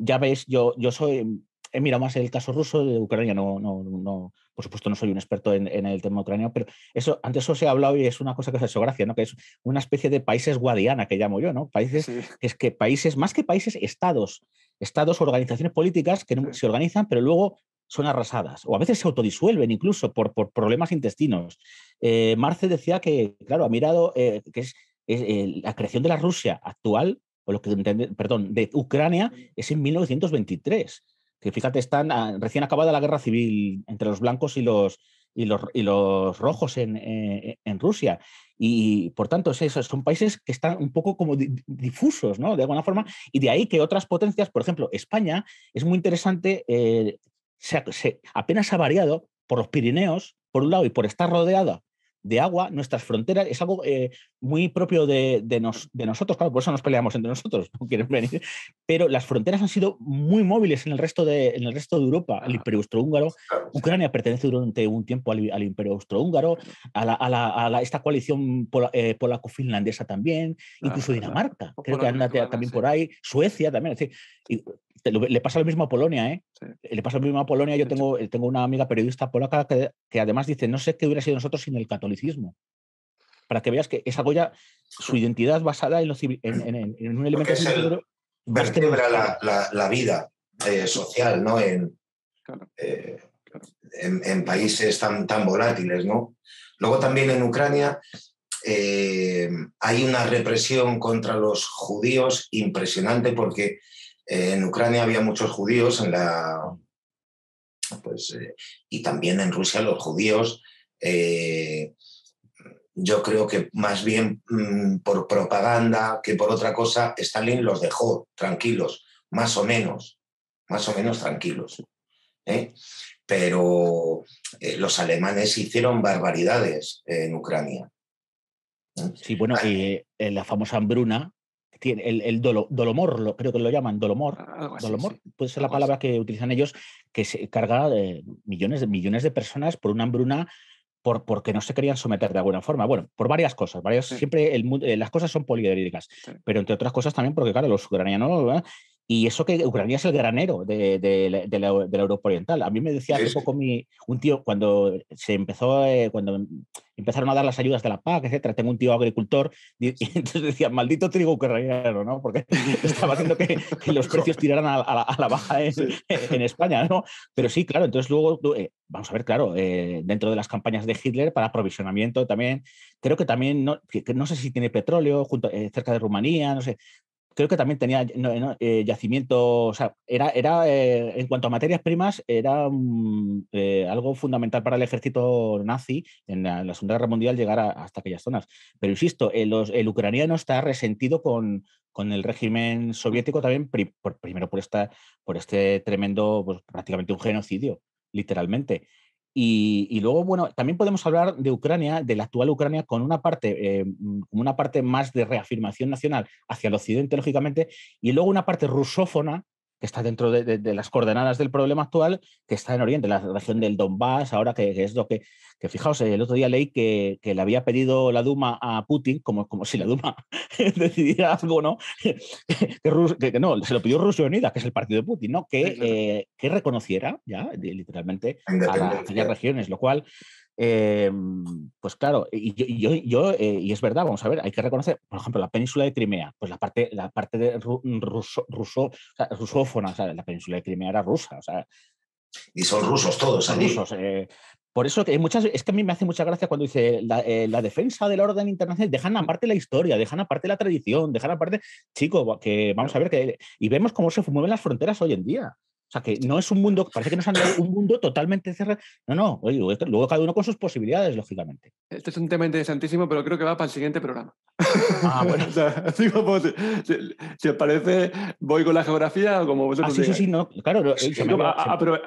ya veis, yo, yo soy, he mirado más el caso ruso de Ucrania, no, no, no por supuesto no soy un experto en, el tema ucraniano, pero eso, antes eso se ha hablado y es una cosa que se ha gracia, ¿no? que es una especie de países guadiana que llamo yo, ¿no? Países, es que países, más que países, estados, estados, organizaciones políticas que se organizan, pero luego son arrasadas o a veces se autodisuelven incluso por, por problemas intestinos. Eh, Marce decía que, claro, ha mirado eh, que es, eh, la creación de la Rusia actual o lo que perdón, de Ucrania es en 1923. Que fíjate, están ah, recién acabada la guerra civil entre los blancos y los, y los, rojos eh, eh, en, Rusia. Y por tanto, son países que están un poco como difusos, ¿no? De alguna forma. Y de ahí que otras potencias, por ejemplo, España, es muy interesante, eh, apenas ha variado por los Pirineos, por un lado, y por estar rodeada de agua, nuestras fronteras, es algo eh, muy propio de, de, de, nosotros, claro, por eso nos peleamos entre nosotros, no quieren venir, pero las fronteras han sido muy móviles en el resto de, en el resto de Europa, al Imperio Austrohúngaro, Ucrania pertenece durante un tiempo al, Imperio Austrohúngaro, a, la, a, la, esta coalición eh, polaco-finlandesa también, incluso Dinamarca, pues creo que anda también por ahí, Suecia también, es decir, le pasa lo mismo a Polonia, ¿eh? ¿eh? Le pasa lo mismo a Polonia. Yo tengo, eh, tengo una amiga periodista polaca que, que, además dice, no sé qué hubiera sido nosotros sin el catolicismo. Para que veas que esa Goya, su identidad basada en, en, un elemento... Es vertebra la, vida eh, social, ¿no? En, en, países tan, tan volátiles, ¿no? Luego también en Ucrania hay una represión contra los judíos impresionante porque en Ucrania había muchos judíos en la, pues, eh, y también en Rusia los judíos. Eh, yo creo que más bien mm, por propaganda que por otra cosa, Stalin los dejó tranquilos, más o menos, más o menos tranquilos. ¿eh? Pero los alemanes hicieron barbaridades en Ucrania. Sí, bueno, ah, y la famosa hambruna el, dolomor, creo que lo llaman dolomor. Ah, puede ser la palabra que utilizan ellos, que se carga de millones de millones de personas por una hambruna por, porque no se querían someter de alguna forma. Bueno, por varias cosas. Varias, Siempre el, eh, las cosas son polidélicas, pero entre otras cosas también porque, claro, los ucranianos y eso que Ucrania es el granero de, la, Europa Oriental. A mí me decía hace poco mi, un tío, cuando se empezó, eh, cuando empezaron a dar las ayudas de la PAC, etcétera, tengo un tío agricultor, y, entonces decía, maldito trigo ucraniano, ¿no? Porque estaba haciendo que, los precios tiraran a, la, baja en, España, ¿no? Pero sí, claro, entonces luego, eh, vamos a ver, claro, eh, dentro de las campañas de Hitler para aprovisionamiento también, creo que también, no, sé si tiene petróleo junto, cerca de Rumanía, no sé, creo que también tenía eh, eh, yacimiento, o sea, era, era eh, en cuanto a materias primas, era algo fundamental para el ejército nazi en la, Segunda Guerra Mundial llegar hasta aquellas zonas. Pero insisto, el ucraniano está resentido con, el régimen soviético también, primero por, esta, por este tremendo, pues, prácticamente un genocidio, literalmente. Y, luego, bueno, también podemos hablar de Ucrania, de la actual Ucrania, con una parte, eh, mm, una parte más de reafirmación nacional hacia el occidente, lógicamente, y luego una parte rusófona que está dentro de, las coordenadas del problema actual, que está en Oriente, la región del Donbass, ahora que, es lo que, que, fijaos, eh, el otro día leí que, le había pedido la Duma a Putin, como, como si la Duma decidiera algo, ¿no? que, no, se lo pidió Rusia Unida, que es el partido de Putin, ¿no? Que, eh, reconociera, ya, literalmente, a, aquellas a regiones, lo cual Em, pues claro, y yo, eh, y es verdad, vamos a ver, hay que reconocer, por ejemplo, la península de Crimea, pues la parte, la parte de ruso, ruso rusófona, la península de Crimea era rusa, y son rusos todos son eh, por eso que es que a mí me hace mucha gracia cuando dice la, eh, defensa del orden internacional, dejan mm. aparte la historia, dejan aparte la tradición, dejan aparte, chico, que vamos a ver, que, y vemos cómo se mueven las fronteras hoy en día. O sea, que no es un mundo, parece que nos han dado un mundo totalmente cerrado. No, no, luego cada uno con sus posibilidades, lógicamente. Este es un tema interesantísimo, pero creo que va para el siguiente programa. Ah, bueno. o si, os parece, voy con la geografía o como vosotros. Ah, sí, sí, sí, claro.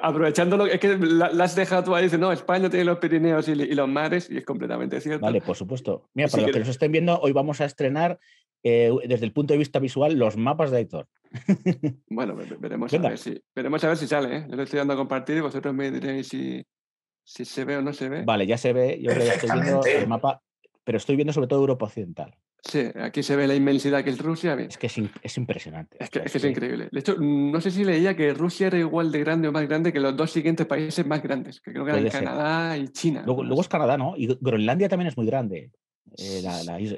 Aprovechando, lo es que la, deja has dejado tú ahí, dice, no, España tiene los Pirineos y, los mares, y es completamente cierto. Vale, por supuesto. Mira, para los que nos estén viendo, hoy vamos a estrenar eh, desde el punto de vista visual los mapas de Aitor. Bueno, veremos a, ver si, veremos a ver si sale. ¿eh? estoy dando a compartir y vosotros me diréis si, se ve o no se ve. Vale, ya se ve. Yo creo ya estoy viendo el mapa, pero estoy viendo sobre todo Europa Occidental. Sí, aquí se ve la inmensidad que es Rusia. Es que es, impresionante. Es que, es, increíble. De hecho, no sé si leía que Rusia era igual de grande o más grande que los dos siguientes países más grandes, que creo que eran Canadá y China. luego es Canadá, ¿no? Y Groenlandia también es muy grande. Eh,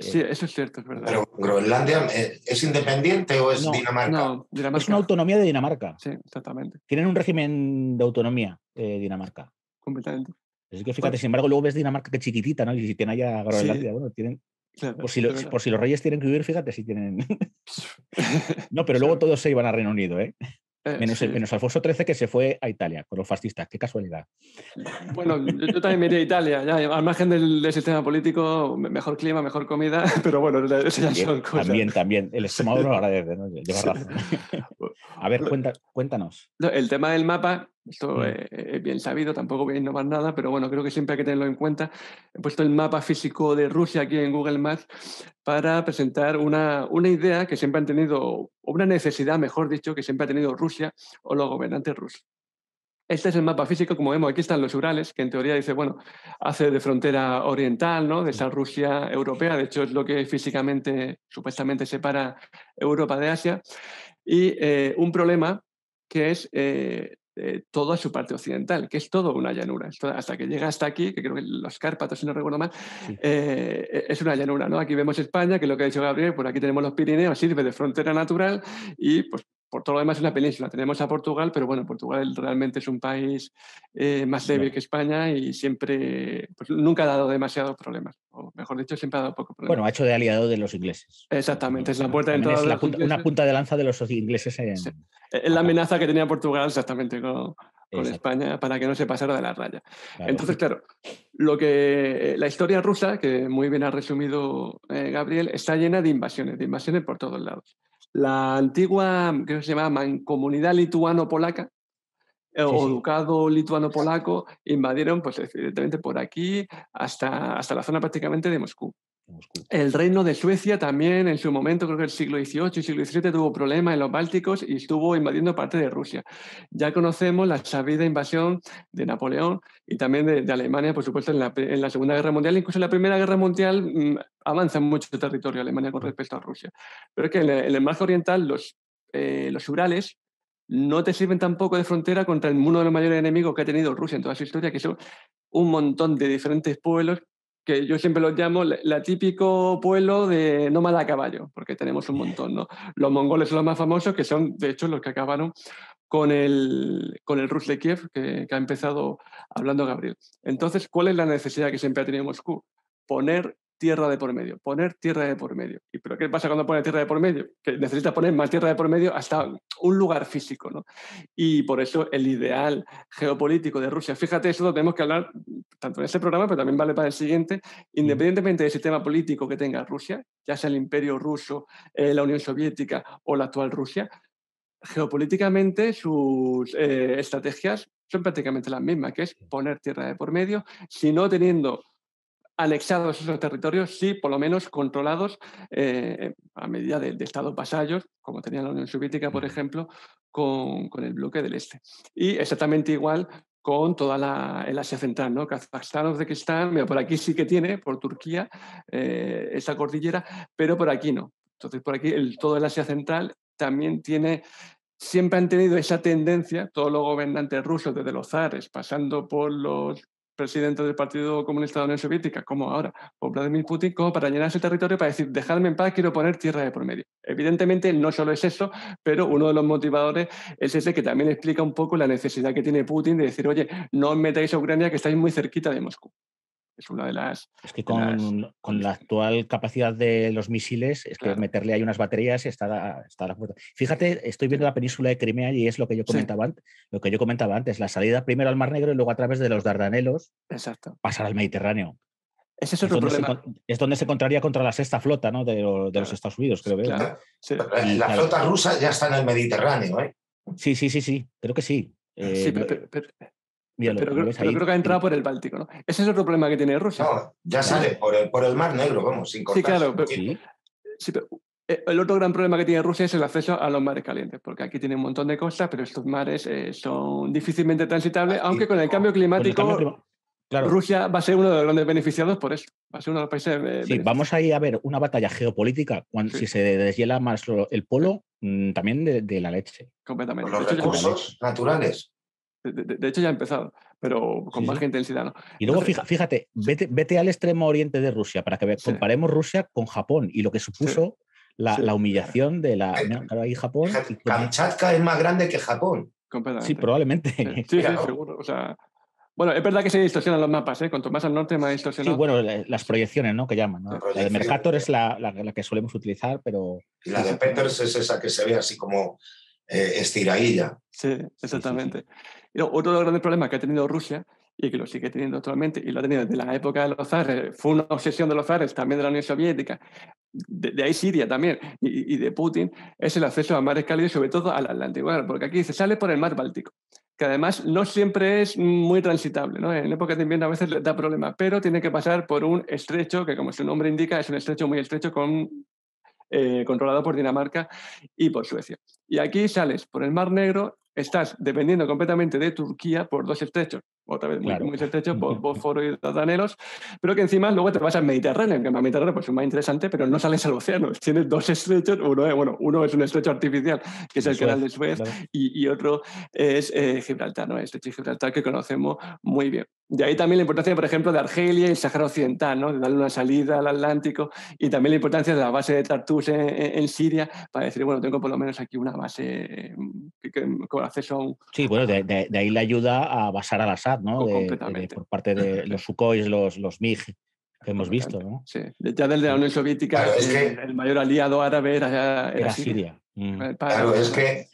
sí, eh. eso es cierto, es verdad. Pero Groenlandia es independiente o es Dinamarca? No, Es una autonomía de Dinamarca. Sí, exactamente. Tienen un régimen de autonomía eh, Dinamarca. Completamente. Es que fíjate, pues sin embargo, luego ves Dinamarca que chiquitita, ¿no? Y si tienen allá Groenlandia, bueno, tienen. por, si los reyes tienen que vivir, fíjate si tienen. no, pero luego todos se iban a Reino Unido, ¿eh? Eh, menos, Alfonso XIII que se fue a Italia con los fascistas, qué casualidad. Bueno, yo, también me iría a Italia, ya, al margen del, sistema político, mejor clima, mejor comida, pero bueno, También, también, el estómago lo agradece, ¿no? lleva a ver, cuéntanos. el tema del mapa, esto mm. es, bien sabido, tampoco voy a innovar nada, pero bueno, creo que siempre hay que tenerlo en cuenta. He puesto el mapa físico de Rusia aquí en Google Maps para presentar una, una idea que siempre han tenido, o una necesidad, mejor dicho, que siempre ha tenido Rusia o los gobernantes rusos. Este es el mapa físico, como vemos, aquí están los Urales, que en teoría dice, bueno, hace de frontera oriental, ¿no? De esa Rusia europea, de hecho es lo que físicamente, supuestamente separa Europa de Asia. Y eh, un problema que es eh, eh, toda su parte occidental, que es todo una llanura. hasta que llega hasta aquí, que creo que los Cárpatos, si no recuerdo mal, eh, es una llanura. ¿no? Aquí vemos España, que es lo que ha dicho Gabriel, por aquí tenemos los Pirineos, sirve de frontera natural y pues por todo lo demás es una península. Tenemos a Portugal, pero bueno, Portugal realmente es un país eh, más débil que España y siempre, pues nunca ha dado demasiados problemas, o mejor dicho, siempre ha dado poco problemas. Bueno, ha hecho de aliado de los ingleses. Exactamente, es la puerta de entrada. una punta de lanza de los ingleses. En... Eh, es la amenaza que tenía Portugal exactamente con, España para que no se pasara de la raya. Entonces, claro, lo que eh, la historia rusa, que muy bien ha resumido eh, Gabriel, está llena de invasiones, de invasiones por todos lados. La antigua, que se llama Mancomunidad Lituano-Polaca, o Ducado Lituano-Polaco, invadieron, pues, evidentemente, por aquí hasta, hasta la zona prácticamente de Moscú. El reino de Suecia también en su momento, creo que el siglo XVIII y siglo XVII, tuvo problemas en los Bálticos y estuvo invadiendo parte de Rusia. Ya conocemos la sabida invasión de Napoleón y también de, Alemania, por supuesto, en la, Segunda Guerra Mundial. Incluso en la Primera Guerra Mundial mm, avanza mucho el territorio de Alemania con respecto a Rusia. Pero es que en, el, más oriental, los, eh, los Urales, no te sirven tampoco de frontera contra uno de los mayores enemigos que ha tenido Rusia en toda su historia, que son un montón de diferentes pueblos que yo siempre los llamo la típico pueblo de nómada a caballo, porque tenemos un montón, ¿no? Los mongoles son los más famosos, que son, de hecho, los que acabaron con el, con el Rus de Kiev, que, ha empezado hablando Gabriel. Entonces, ¿cuál es la necesidad que siempre ha tenido Moscú? Poner tierra de por medio, poner tierra de por medio. ¿Y pero qué pasa cuando pone tierra de por medio? Que necesita poner más tierra de por medio hasta un lugar físico, ¿no? Y por eso el ideal geopolítico de Rusia, fíjate, eso lo tenemos que hablar tanto en este programa, pero también vale para el siguiente, mm. independientemente del sistema político que tenga Rusia, ya sea el imperio ruso, eh, la Unión Soviética o la actual Rusia, geopolíticamente sus eh, estrategias son prácticamente las mismas, que es poner tierra de por medio, si no teniendo anexados esos territorios, sí, por lo menos controlados eh, a medida de, estados vasallos, como tenía la Unión Soviética, por ejemplo, con, el bloque del Este. Y exactamente igual con toda la, el Asia Central, ¿no? Kazajstán, Uzbekistán, mira, por aquí sí que tiene, por Turquía, eh, esa cordillera, pero por aquí no. Entonces, por aquí todo el Asia Central también tiene, siempre han tenido esa tendencia, todos los gobernantes rusos, desde los zares, pasando por los presidente del Partido Comunista de la Unión Soviética, como ahora, por Vladimir Putin, como para llenar su territorio para decir, dejadme en paz, quiero poner tierra de promedio. Evidentemente, no solo es eso, pero uno de los motivadores es ese que también explica un poco la necesidad que tiene Putin de decir, oye, no os metáis a Ucrania que estáis muy cerquita de Moscú es una de las... que con, la actual capacidad de los misiles, es que meterle ahí unas baterías está, está la puerta. Fíjate, estoy viendo la península de Crimea y es lo que yo comentaba, antes, lo que yo comentaba antes, la salida primero al Mar Negro y luego a través de los Dardanelos Exacto. pasar al Mediterráneo. Ese es otro donde problema. Se, es donde se encontraría contra la sexta flota ¿no? de, los Estados Unidos, creo que. La flota rusa ya está en el Mediterráneo, ¿eh? Sí, sí, sí, sí, creo que sí. sí, eh, pero, pero, creo, que ha entrado por el Báltico, ¿no? Ese es otro problema que tiene Rusia. ya sale por el, Mar Negro, vamos, sin Sí, claro, eh, el otro gran problema que tiene Rusia es el acceso a los mares calientes, porque aquí tiene un montón de cosas, pero estos mares eh, son difícilmente transitables, aunque con el cambio climático... Rusia va a ser uno de los grandes beneficiados por eso. Va a ser uno de los países. Eh, sí, vamos a ir a ver una batalla geopolítica. Cuando, Si se deshiela más el polo, mm, también de, la leche. Completamente. los recursos naturales. De, hecho, ya ha empezado, pero con más intensidad. Y luego, fíjate, vete, al extremo oriente de Rusia para que comparemos Rusia con Japón y lo que supuso la, humillación de la. y Japón. Kamchatka es más grande que Japón. Sí, probablemente. Sí, seguro. bueno, es verdad que se distorsionan los mapas, ¿eh? Cuanto más al norte, más distorsionado. Sí, bueno, las proyecciones, ¿no? Que llaman. La, de Mercator es la, que solemos utilizar, pero. la de Peters es esa que se ve así como eh, estiradilla. Sí, exactamente. Otro de los grandes problemas que ha tenido Rusia y que lo sigue teniendo actualmente, y lo ha tenido desde la época de los zares, fue una obsesión de los zares, también de la Unión Soviética, de, ahí Siria también, y, de Putin, es el acceso a mares cálidos, sobre todo al Atlántico, porque aquí se sale por el mar Báltico, que además no siempre es muy transitable, en época de invierno a veces le da problemas, pero tiene que pasar por un estrecho, que como su nombre indica, es un estrecho muy estrecho eh, controlado por Dinamarca y por Suecia. Y aquí sales por el Mar Negro estás dependiendo completamente de Turquía por dos estrechos otra vez muy, estrecho por estrecho, Bósforo y Dardanelos, pero que encima luego te vas al Mediterráneo, que el Mediterráneo pues, es más interesante, pero no sales al océano. Tienes dos estrechos, uno, es, bueno, uno es un estrecho artificial, que es el Canal de Suez, y, otro es eh, Gibraltar, ¿no? el estrecho Gibraltar que conocemos muy bien. De ahí también la importancia, por ejemplo, de Argelia y Sahara Occidental, ¿no? de darle una salida al Atlántico, y también la importancia de la base de Tartus en, Siria, para decir, bueno, tengo por lo menos aquí una base mm, que, con acceso a un... Sí, bueno, de, ahí la ayuda a Basar al-Assad por parte de los Sukhois, los, los MIG que hemos visto, ya desde la Unión Soviética el mayor aliado árabe era, Siria. Mm. Claro, es que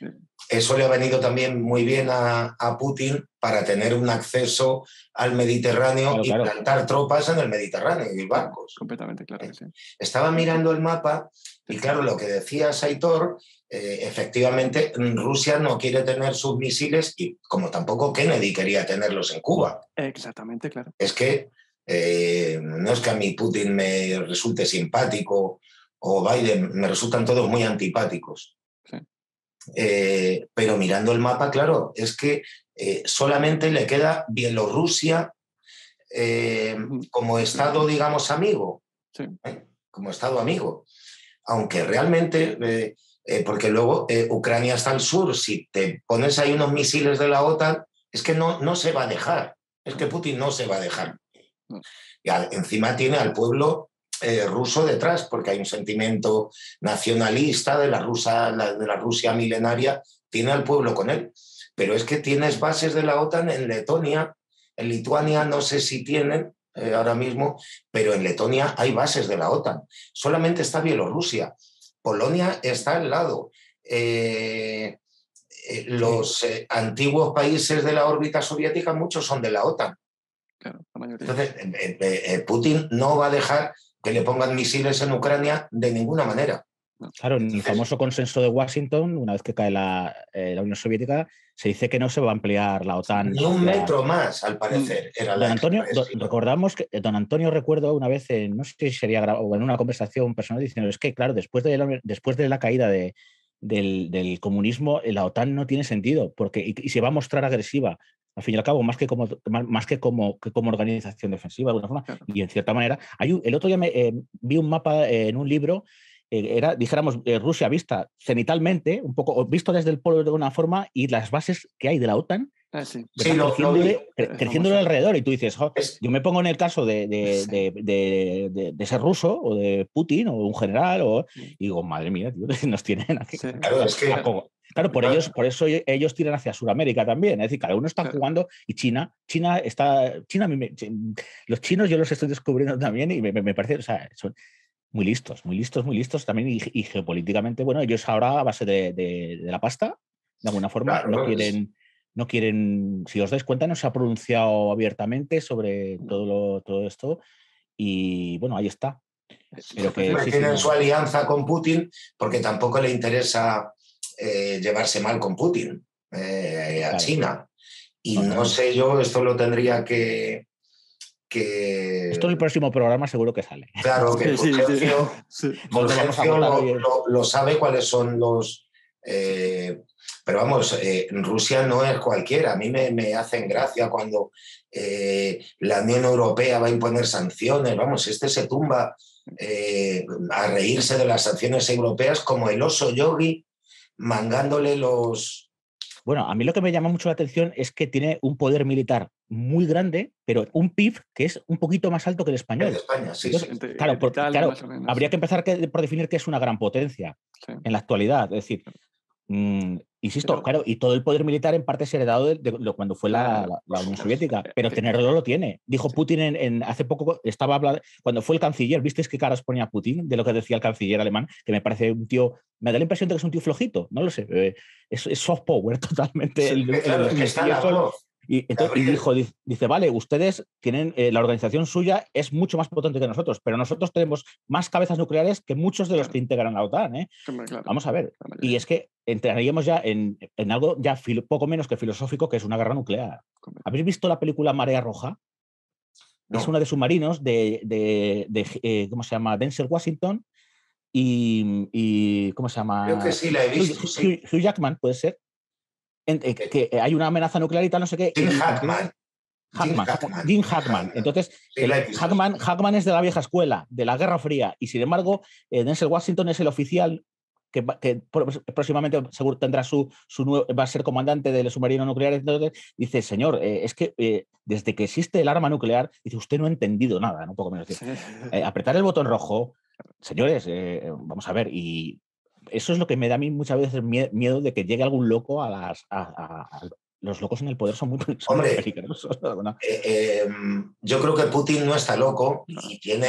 eso le ha venido también muy bien a, Putin para tener un acceso al Mediterráneo y plantar tropas en el Mediterráneo y barcos. Completamente, claro eh, Estaba mirando el mapa y claro, lo que decía Saitor, eh, efectivamente Rusia no quiere tener sus misiles y como tampoco Kennedy quería tenerlos en Cuba. Exactamente, claro. Es que eh, no es que a mí Putin me resulte simpático o Biden, me resultan todos muy antipáticos. Eh, pero mirando el mapa, claro, es que solamente le queda Bielorrusia como Estado, digamos, amigo. Como Estado amigo aunque realmente, eh, eh, porque luego eh, Ucrania está al sur, si te pones ahí unos misiles de la OTAN, es que no, no se va a dejar, es que Putin no se va a dejar. Mm. Y encima tiene al pueblo ruso detrás, porque hay un sentimiento nacionalista de la, rusa, de la Rusia milenaria, tiene al pueblo con él. Pero es que tienes bases de la OTAN en Letonia, en Lituania, no sé si tienen, eh, ahora mismo, pero en Letonia hay bases de la OTAN. Solamente está Bielorrusia. Polonia está al lado. Eh, eh, los antiguos países de la órbita soviética, muchos son de la OTAN. Entonces, Putin no va a dejar que le pongan misiles en Ucrania de ninguna manera. Claro, en el famoso consenso de Washington, una vez que cae eh, la, Unión Soviética, se dice que no se va a ampliar la OTAN. Ni un metro más, al parecer. Mm. don Antonio, recordamos que don Antonio recuerdo una vez, en, no sé si sería grabado, en una conversación personal, diciendo, es que claro, después de la, después de la caída de, del, comunismo, eh, la OTAN no tiene sentido, porque y, se va a mostrar agresiva al fin y al cabo, más que como, más, que como, como organización defensiva, de alguna forma, y en cierta manera. Hay el otro día me, eh, vi un mapa en un libro eh, era, dijéramos, eh, Rusia vista cenitalmente, un poco visto desde el polo de alguna forma, y las bases que hay de la OTAN ah, pues creciéndole, alrededor. Y tú dices, yo me pongo en el caso de, de, ser ruso o de Putin o un general, o, y digo, madre mía, nos tienen aquí. Claro, por, ellos, por eso ellos tiran hacia Sudamérica también. Es decir, cada uno está jugando y China, China está. China, los chinos yo los estoy descubriendo también y me, parece. O sea, son, muy listos, muy listos, muy listos también y, geopolíticamente, bueno, ellos ahora a base de, la pasta, de alguna forma, no quieren, no quieren, si os dais cuenta, no se ha pronunciado abiertamente sobre mm. todo, todo esto y bueno, ahí está. Pero que, su alianza con Putin porque tampoco le interesa eh, llevarse mal con Putin, eh, a China. Y no sé, yo esto lo tendría que, esto en el próximo programa seguro que sale. Claro, que lo, sabe cuáles son los... Eh, pero vamos, eh, Rusia no es cualquiera. A mí me, me hacen gracia cuando eh, la Unión Europea va a imponer sanciones. Vamos, este se tumba a reírse de las sanciones europeas como el oso yogi mangándole los, bueno, a mí lo que me llama mucho la atención es que tiene un poder militar muy grande, pero un PIB que es un poquito más alto que el español. España, sí, Claro, habría que empezar por definir que es una gran potencia en la actualidad. Es decir, mm, Insisto, claro, y todo el poder militar en parte ha heredado de, cuando fue la, Unión Soviética, pero tenerlo lo tiene. Dijo Putin en, hace poco, estaba hablando, cuando fue el canciller, ¿visteis qué caras ponía Putin de lo que decía el canciller alemán? Que me parece un tío, me da la impresión de que es un tío flojito, no lo sé, eh, es, soft power totalmente. el, claro, y, dijo, dice, vale, ustedes tienen, eh, la organización suya es mucho más potente que nosotros, pero nosotros tenemos más cabezas nucleares que muchos de los que integran la OTAN. ¿eh? Vamos a ver. Y es que entraríamos ya en, algo ya poco menos que filosófico, que es una guerra nuclear. ¿Habéis visto la película Marea Roja? Es una de submarinos de, de, eh, ¿cómo se llama? Denzel Washington y, ¿cómo se llama? Creo que sí, la he visto. Hugh Jackman, puede ser. Eh, que hay una amenaza nuclear y tal, no sé qué. Jim Hackman. Hackman. Hackman. Entonces, Hackman, es de la vieja escuela, de la Guerra Fría, y sin embargo, eh, Denzel Washington es el oficial que, próximamente seguro tendrá su, su nuevo, va a ser comandante del submarino nuclear. Entonces, dice, señor, eh, es que desde que existe el arma nuclear, dice, usted no ha entendido nada, un poco menos. apretar el botón rojo, señores, vamos a ver, y eso es lo que me da a mí muchas veces miedo de que llegue algún loco a las. los locos en el poder son muy, Hombre, eh, em, yo creo que Putin no está loco y tiene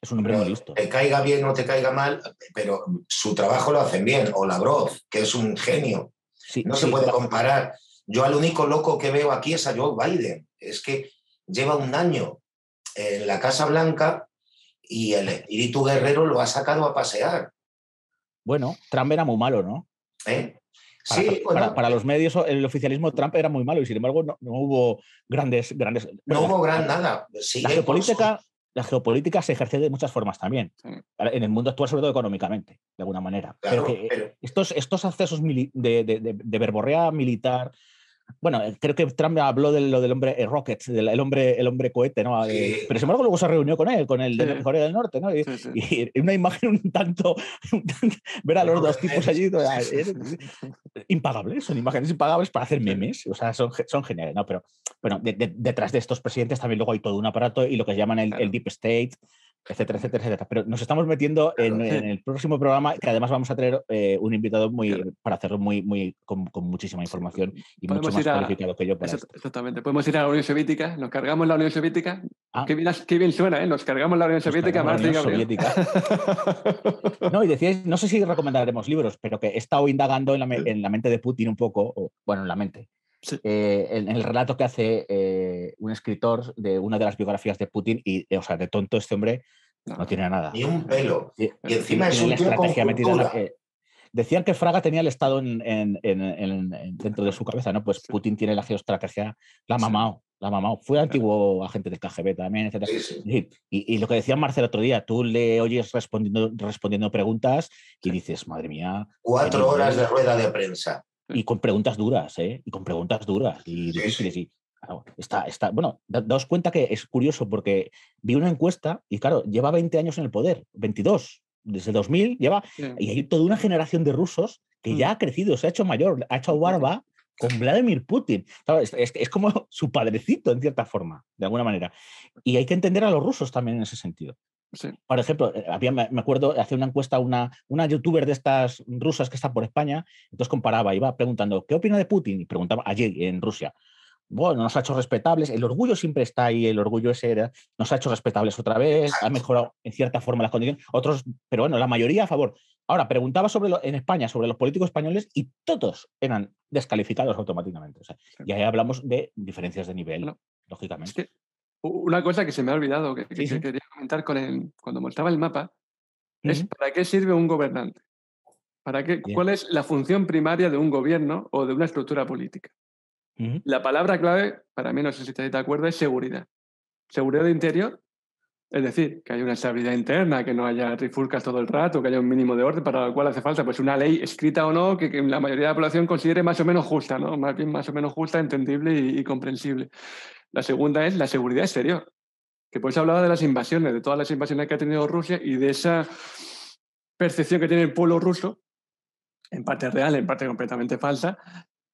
Es un hombre muy Te caiga bien o te caiga mal, pero su trabajo lo hacen bien. O Lavrov, que es un genio. no se puede comparar. Yo al único loco que veo aquí es a Joe Biden. Es que lleva un año en la Casa Blanca y el espíritu guerrero lo ha sacado a pasear bueno, Trump era muy malo, ¿no? ¿Eh? sí, para, los medios el oficialismo de Trump era muy malo y sin embargo no, hubo grandes... grandes no hubo gran nada. la geopolítica, la geopolítica se ejerce de muchas formas también, en el mundo actual, sobre todo económicamente, de alguna manera. pero, eh, Estos, estos accesos de, de, de, verborrea militar, bueno, eh, creo que Trump habló de lo del hombre eh, rocket, del el hombre, el hombre cohete, ¿no? Eh, pero sin embargo luego se reunió con él, con el de Corea del Norte, ¿no? Y, una imagen un tanto, ver a los dos tipos allí, ah, impagables, son imágenes impagables para hacer memes, o sea, son, son geniales, ¿no? Pero bueno, detrás de estos presidentes también luego hay todo un aparato y lo que llaman el deep state, etcétera, etcétera, etcétera. Pero nos estamos metiendo en, el próximo programa, que además vamos a tener eh, un invitado muy para hacerlo muy, muy con, muchísima información y mucho más a, que yo Exactamente. Podemos ir a la Unión Soviética, nos cargamos la Unión Soviética. Ah. Qué, bien, suena, ¿eh? Nos cargamos la Unión Soviética, no, y decíais, no sé si recomendaremos libros, pero que he estado indagando en la, mente de Putin un poco, o, bueno, en la mente, eh, en, el relato que hace eh, un escritor de una de las biografías de Putin, y, o sea, de tonto este hombre no, tiene nada. Ni un pelo. Y, encima es una estrategia metida eh, Decían que Fraga tenía el Estado en, dentro de su cabeza, ¿no? Pues Putin tiene la geostrategia, la ha mamado, la ha Fue antiguo agente del KGB también, etc. y, lo que decía Marcel otro día, tú le oyes respondiendo, respondiendo preguntas y dices, madre mía. Cuatro horas de rueda de prensa Mm. Y con preguntas duras, ¿eh? Y con preguntas duras y difíciles. Y, Está, está, bueno, daos cuenta que es curioso porque vi una encuesta y claro, lleva 20 años en el poder, 22, desde 2000 lleva, y hay toda una generación de rusos que mm. ya ha crecido, se ha hecho mayor, ha hecho barba con Vladimir Putin. es, como su padrecito, en cierta forma, de alguna manera. Y hay que entender a los rusos también en ese sentido. Por ejemplo, eh, me acuerdo, hace una encuesta una, una youtuber de estas rusas que está por España, entonces comparaba, iba preguntando, ¿qué opina de Putin? Y preguntaba allí en Rusia, bueno, nos ha hecho respetables, el orgullo siempre está ahí, el orgullo ese era, nos ha hecho respetables otra vez, ha mejorado en cierta forma las condiciones, otros, pero bueno, la mayoría a favor. Ahora, preguntaba sobre en España sobre los políticos españoles y todos eran descalificados automáticamente. y ahí hablamos de diferencias de nivel, lógicamente. Una cosa que se me ha olvidado, que, quería comentar con el, cuando mostraba el mapa, es para qué sirve un gobernante. ¿Para qué, ¿Cuál es la función primaria de un gobierno o de una estructura política? La palabra clave, para mí, no sé si estáis de acuerdo, es seguridad. Seguridad interior, es decir, que haya una estabilidad interna, que no haya trifulcas todo el rato, que haya un mínimo de orden, para lo cual hace falta pues, una ley escrita o no que, la mayoría de la población considere más o menos justa, ¿no? más bien más o menos justa, entendible y comprensible. La segunda es la seguridad exterior, que por eso hablaba de las invasiones, de todas las invasiones que ha tenido Rusia y de esa percepción que tiene el pueblo ruso, en parte real, en parte completamente falsa,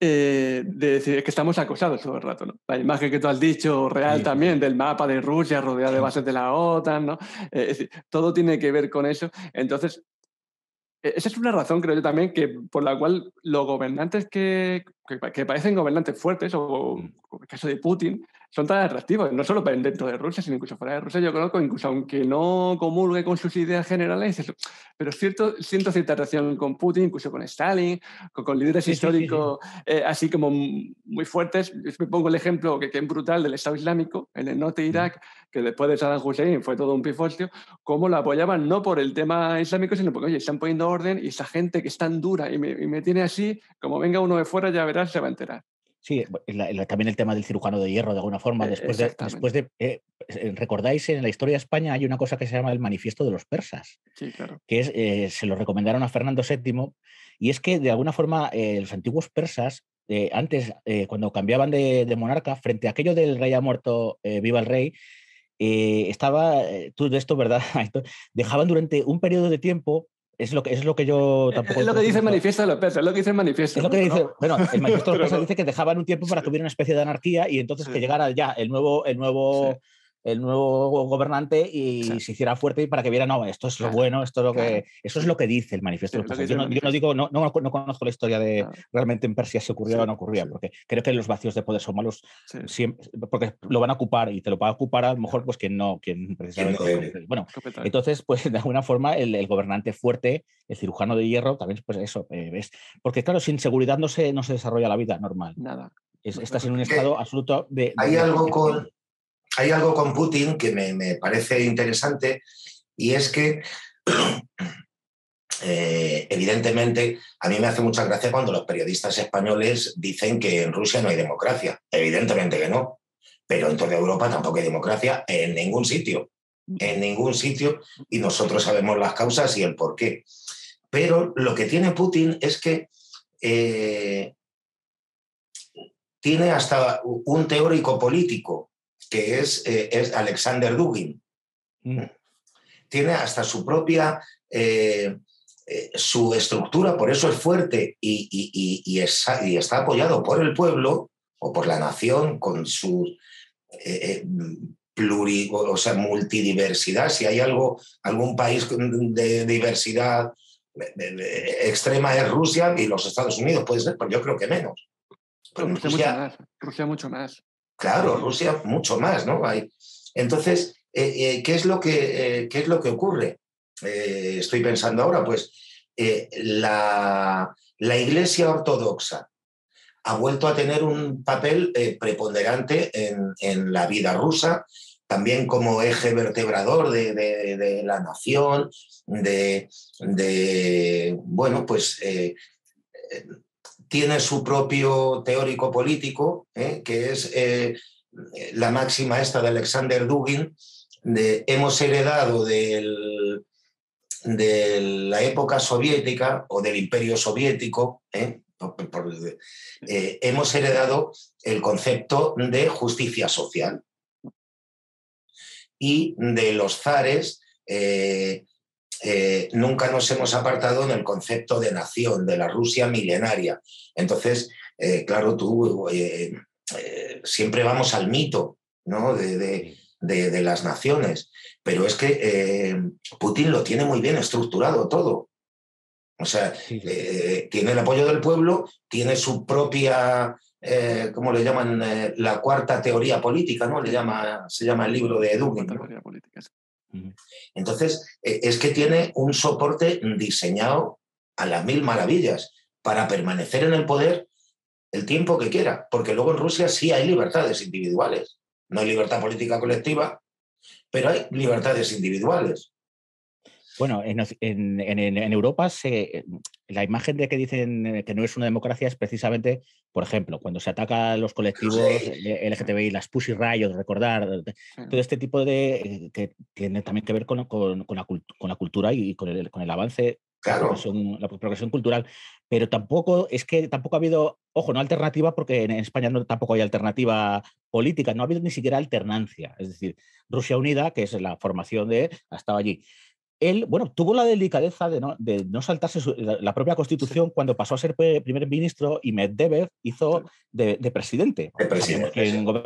eh, de decir que estamos acosados todo el rato. ¿no? La imagen que tú has dicho, real también, del mapa de Rusia rodeado de bases de la OTAN, ¿no? es decir, todo tiene que ver con eso. Entonces, e-, esa es una razón, creo yo también, que por la cual los gobernantes que, que, parecen gobernantes fuertes, o, mm. o, en el caso de Putin, son tan atractivos, no solo para dentro de Rusia, sino incluso fuera de Rusia. Yo conozco, incluso aunque no comulgue con sus ideas generales, pero cierto, siento cierta atracción con Putin, incluso con Stalin, con, líderes históricos eh, así como muy fuertes. me pongo el ejemplo que, que es brutal del Estado Islámico en el norte de Irak, que después de Saddam Hussein fue todo un pifostio, cómo lo apoyaban no por el tema islámico, sino porque, oye, están poniendo orden y esa gente que es tan dura y me, y me tiene así, como venga uno de fuera, ya verás, se va a enterar. Sí, también el tema del cirujano de hierro, de alguna forma. E, después de, eh, eh, recordáis, en la historia de España hay una cosa que se llama el manifiesto de los persas, sí, claro. que es, eh, se lo recomendaron a Fernando VII, y es que de alguna forma los antiguos persas, antes, cuando cambiaban de, monarca, frente a aquello del rey ha muerto, viva el rey, estaba, tú esto, ¿verdad? dejaban durante un periodo de tiempo es lo que, es lo que yo tampoco. Es lo que dice el manifiesto de López, es lo que dice el manifiesto. Es lo que dice, bueno, el manifiesto de López dice que dejaban un tiempo para que hubiera una especie de anarquía y entonces que llegara ya el nuevo, el nuevo el nuevo gobernante y se hiciera fuerte para que viera, no, esto es lo bueno, esto es lo que eso es lo que dice el manifiesto. yo, no, digo, no, conozco la historia de realmente en Persia si ocurría o no ocurría, porque creo que los vacíos de poder son malos porque lo van a ocupar y te lo va a ocupar a lo mejor pues quien no, quien precisamente. bueno, entonces pues de alguna forma el, gobernante fuerte, el cirujano de hierro, también pues eso, eh, ¿ves? porque claro, sin seguridad no se, desarrolla la vida normal. Nada. estás en un estado absoluto de Hay algo con hay algo con Putin que me, parece interesante y es que eh, evidentemente, a mí me hace mucha gracia cuando los periodistas españoles dicen que en Rusia no hay democracia. Evidentemente que no. Pero en toda Europa tampoco hay democracia en ningún sitio. En ningún sitio. Y nosotros sabemos las causas y el por qué. Pero lo que tiene Putin es que eh, tiene hasta un teórico político que eh, es, Alexander Dugin. Mm. Tiene hasta su propia, eh, eh, su estructura, por eso es fuerte y, está apoyado por el pueblo o por la nación con su sea, multidiversidad. Si hay algo, algún país de diversidad extrema es Rusia y los Estados Unidos, puede ser, pero yo creo que menos. Rusia, mucho más, Rusia mucho más. Claro, Rusia mucho más, ¿no? Hay. Entonces, eh, eh, ¿qué, es lo que, eh, es lo que ocurre? estoy pensando ahora, pues la, Iglesia Ortodoxa ha vuelto a tener un papel preponderante en, la vida rusa, también como eje vertebrador de, la nación, de, de bueno, pues tiene su propio teórico político, ¿eh? que es eh, la máxima esta de Alexander Dugin, hemos heredado de la época soviética o del imperio soviético, ¿eh? hemos heredado el concepto de justicia social y de los zares. Eh, nunca nos hemos apartado en el concepto de nación, de la Rusia milenaria. Entonces, eh, claro, tú eh, siempre vamos al mito ¿no? de, las naciones, pero es que Putin lo tiene muy bien estructurado todo. O sea, tiene el apoyo del pueblo, tiene su propia, ¿cómo le llaman? la cuarta teoría política, ¿no? Le llama, se llama el libro de Dugin. Entonces, e, es que tiene un soporte diseñado a las mil maravillas para permanecer en el poder el tiempo que quiera, porque luego en Rusia sí hay libertades individuales, no hay libertad política colectiva, pero hay libertades individuales. Bueno, en, Europa se, la imagen de que dicen eh, que no es una democracia es precisamente, por ejemplo, cuando se ataca a los colectivos eh, LGTBI, las Pussy Riot, recordar, eh, todo este tipo de que tiene también que ver con, la, cultura y con el, con el avance Claro. La, progresión, cultural. Pero tampoco es que tampoco ha habido, ojo, no alternativa, porque en España no, tampoco hay alternativa política, no ha habido ni siquiera alternancia. Es decir, Rusia Unida, que es la formación de, ha estado allí él, bueno, tuvo la delicadeza de no, saltarse la, propia constitución cuando pasó a ser primer ministro y Medvedev hizo de, presidente. De presidente.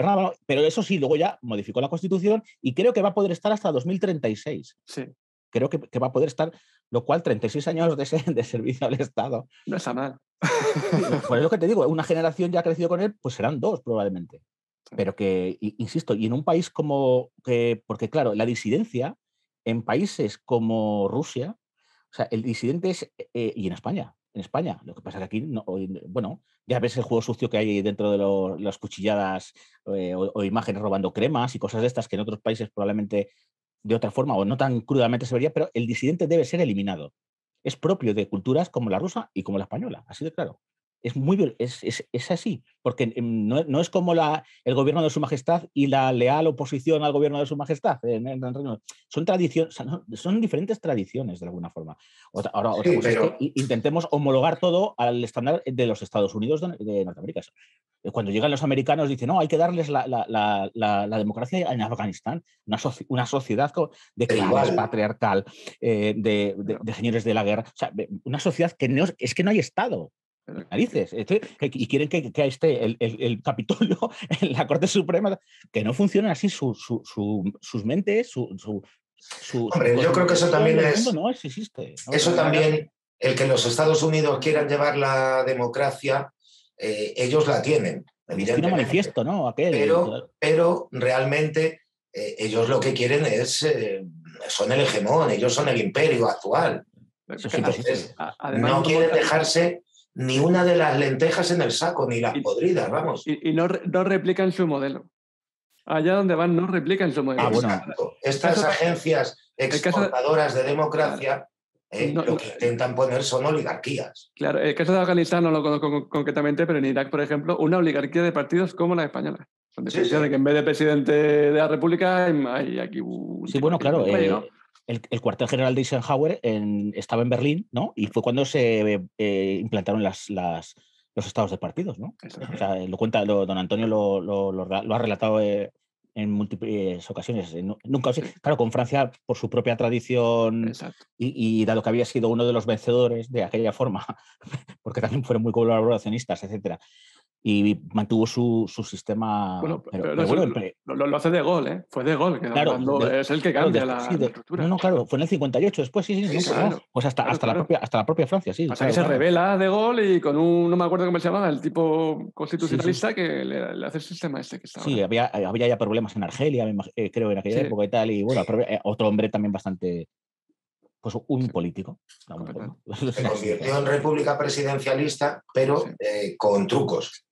pero eso sí, luego ya modificó la constitución y creo que va a poder estar hasta 2036. Sí. Creo que, va a poder estar, lo cual 36 años de, servicio al Estado. No es mal. Por eso que te digo, una generación ya ha crecido con él, pues serán dos probablemente. Pero que, insisto, y en un país como, que, porque claro, la disidencia en países como Rusia, o sea, el disidente es, eh, eh, y en España, en España, lo que pasa es que aquí, no, bueno, ya ves el juego sucio que hay dentro de las cuchilladas eh, o, o, imágenes robando cremas y cosas de estas que en otros países probablemente de otra forma o no tan crudamente se vería, pero el disidente debe ser eliminado. Es propio de culturas como la rusa y como la española, así de claro. Es, muy, es, es, así, porque no, es como la, el gobierno de su majestad y la leal oposición al gobierno de su majestad. son, son, diferentes tradiciones de alguna forma. ahora, intentemos homologar todo al estándar de los Estados Unidos de, Norteamérica. Eh, cuando llegan los americanos dicen, no, hay que darles la, democracia en Afganistán, una, sociedad de patriarcal, eh, de, señores de la guerra, una sociedad que no, es que no hay Estado. Narices. Este, y quieren que, que esté el, el, Capitolio en la Corte Suprema, que no funcionan así sus mentes, su. Hombre, yo creo que eso también es. eso, también, el que los Estados Unidos quieran llevar la democracia, eh, ellos la tienen, manifiesto, ¿no? pero, realmente eh, ellos lo que quieren es. Eh, son el hegemón, ellos son el imperio actual. Entonces, no quieren dejarse ni una de las lentejas en el saco, ni las podridas, vamos. Y, no, no, replican su modelo. Allá donde van no replican su modelo. Ah, estas agencias exportadoras de, democracia eh, lo que intentan poner son oligarquías. Claro, el caso de Afganistán no lo conozco concretamente, pero en Irak, por ejemplo, una oligarquía de partidos como la española. sí, que en vez de presidente de la República hay aquí un... Sí, bueno, claro. Eh, el, cuartel general de Eisenhower estaba en Berlín, ¿no? Y fue cuando se eh, implantaron los estados de partidos, ¿no? O lo cuenta, don Antonio lo, ha relatado eh, en múltiples ocasiones. Nunca, claro, con Francia por su propia tradición y, y, dado que había sido uno de los vencedores de aquella forma, porque también fueron muy colaboracionistas, etcétera y mantuvo su, su sistema. lo, hace de gol, ¿eh? Fue de gol. claro, es el que cambia la, estructura. No, no, claro, fue en el 58, después sí, sí, sí pues, sea, hasta, hasta, La propia, hasta la propia Francia, sí. Hasta que se revela de gol y con un, no me acuerdo cómo se llamaba, el tipo constitucionalista que le, hace el sistema este que estaba. Sí, había, había ya problemas en Argelia, eh, creo, en aquella época y tal, y bueno, eh, otro hombre también bastante pues un político. Se convirtió en república presidencialista, pero eh, con trucos.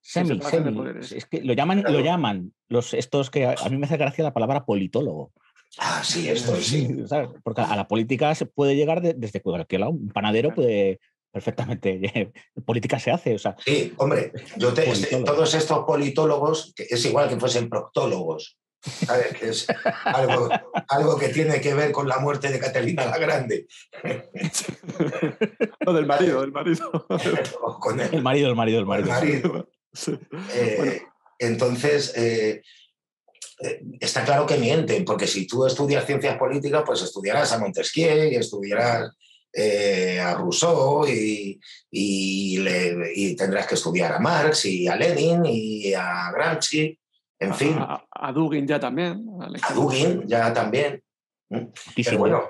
Es que lo llaman, lo llaman los, estos que a mí me hace gracia la palabra politólogo. Ah, sí, esto sí. Porque a la política se puede llegar desde cualquier lado. Un panadero puede perfectamente. política se hace. sí, hombre, yo te, este, todos estos politólogos, que es igual que fuesen proctólogos es algo, algo, que tiene que ver con la muerte de Catalina la Grande. o del marido, del marido. el, marido, el marido, el marido. Eh, entonces, eh, eh, está claro que mienten, porque si tú estudias ciencias políticas, pues estudiarás a Montesquieu y estudiarás a Rousseau y, y, tendrás que estudiar a Marx y a Lenin y a Gramsci en fin. A, Dugin ya también. A Dugin ya también. bueno,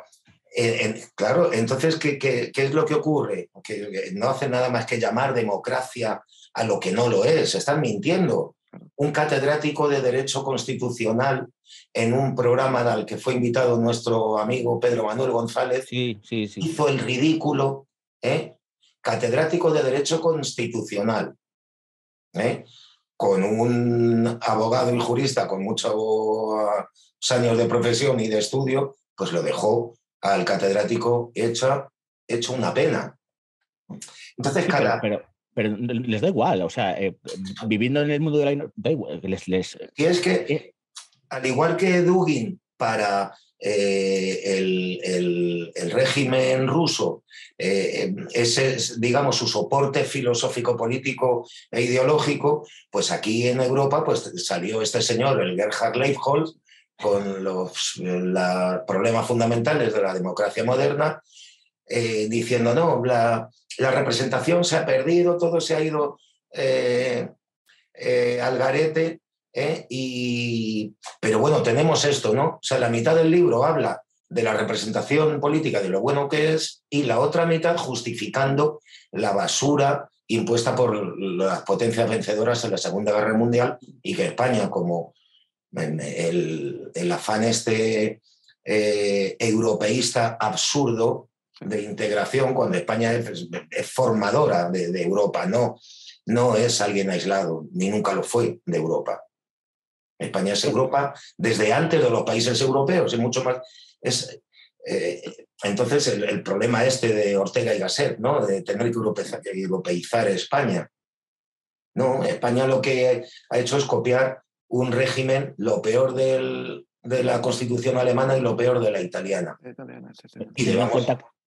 claro, entonces, ¿qué, ¿qué, es lo que ocurre? Que no hace nada más que llamar democracia a lo que no lo es. Están mintiendo. Un catedrático de Derecho Constitucional en un programa al que fue invitado nuestro amigo Pedro Manuel González sí, sí, hizo el ridículo, ¿eh? catedrático de Derecho Constitucional. ¿eh? con un abogado y jurista con muchos años de profesión y de estudio, pues lo dejó al catedrático hecho, hecho una pena. Entonces, cara. Pero, les da igual, o sea, eh, viviendo en el mundo de la... Da igual, Y es que, eh, al igual que Dugin, para eh, el, régimen ruso, eh, ese es, digamos, su soporte filosófico, político e ideológico, pues aquí en Europa pues, salió este señor, el Gerhard Leibholz, con los problemas fundamentales de la democracia moderna, eh, diciendo, no, la, la, representación se ha perdido, todo se ha ido al garete ¿eh? Y, pero bueno, tenemos esto, ¿no? O sea, la mitad del libro habla de la representación política, de lo bueno que es, y la otra mitad justificando la basura impuesta por las potencias vencedoras en la Segunda Guerra Mundial y que España, como el, afán este eh, europeísta absurdo de integración, cuando España es, formadora de, de, Europa, no, no es alguien aislado, ni nunca lo fue de Europa. España es Europa desde antes de los países europeos, y mucho más. Eh, entonces, el, problema este de Ortega y Gasset, ¿no? de tener que europeizar, España. No, España lo que ha hecho es copiar un régimen, lo peor de la constitución alemana y lo peor de la italiana. Y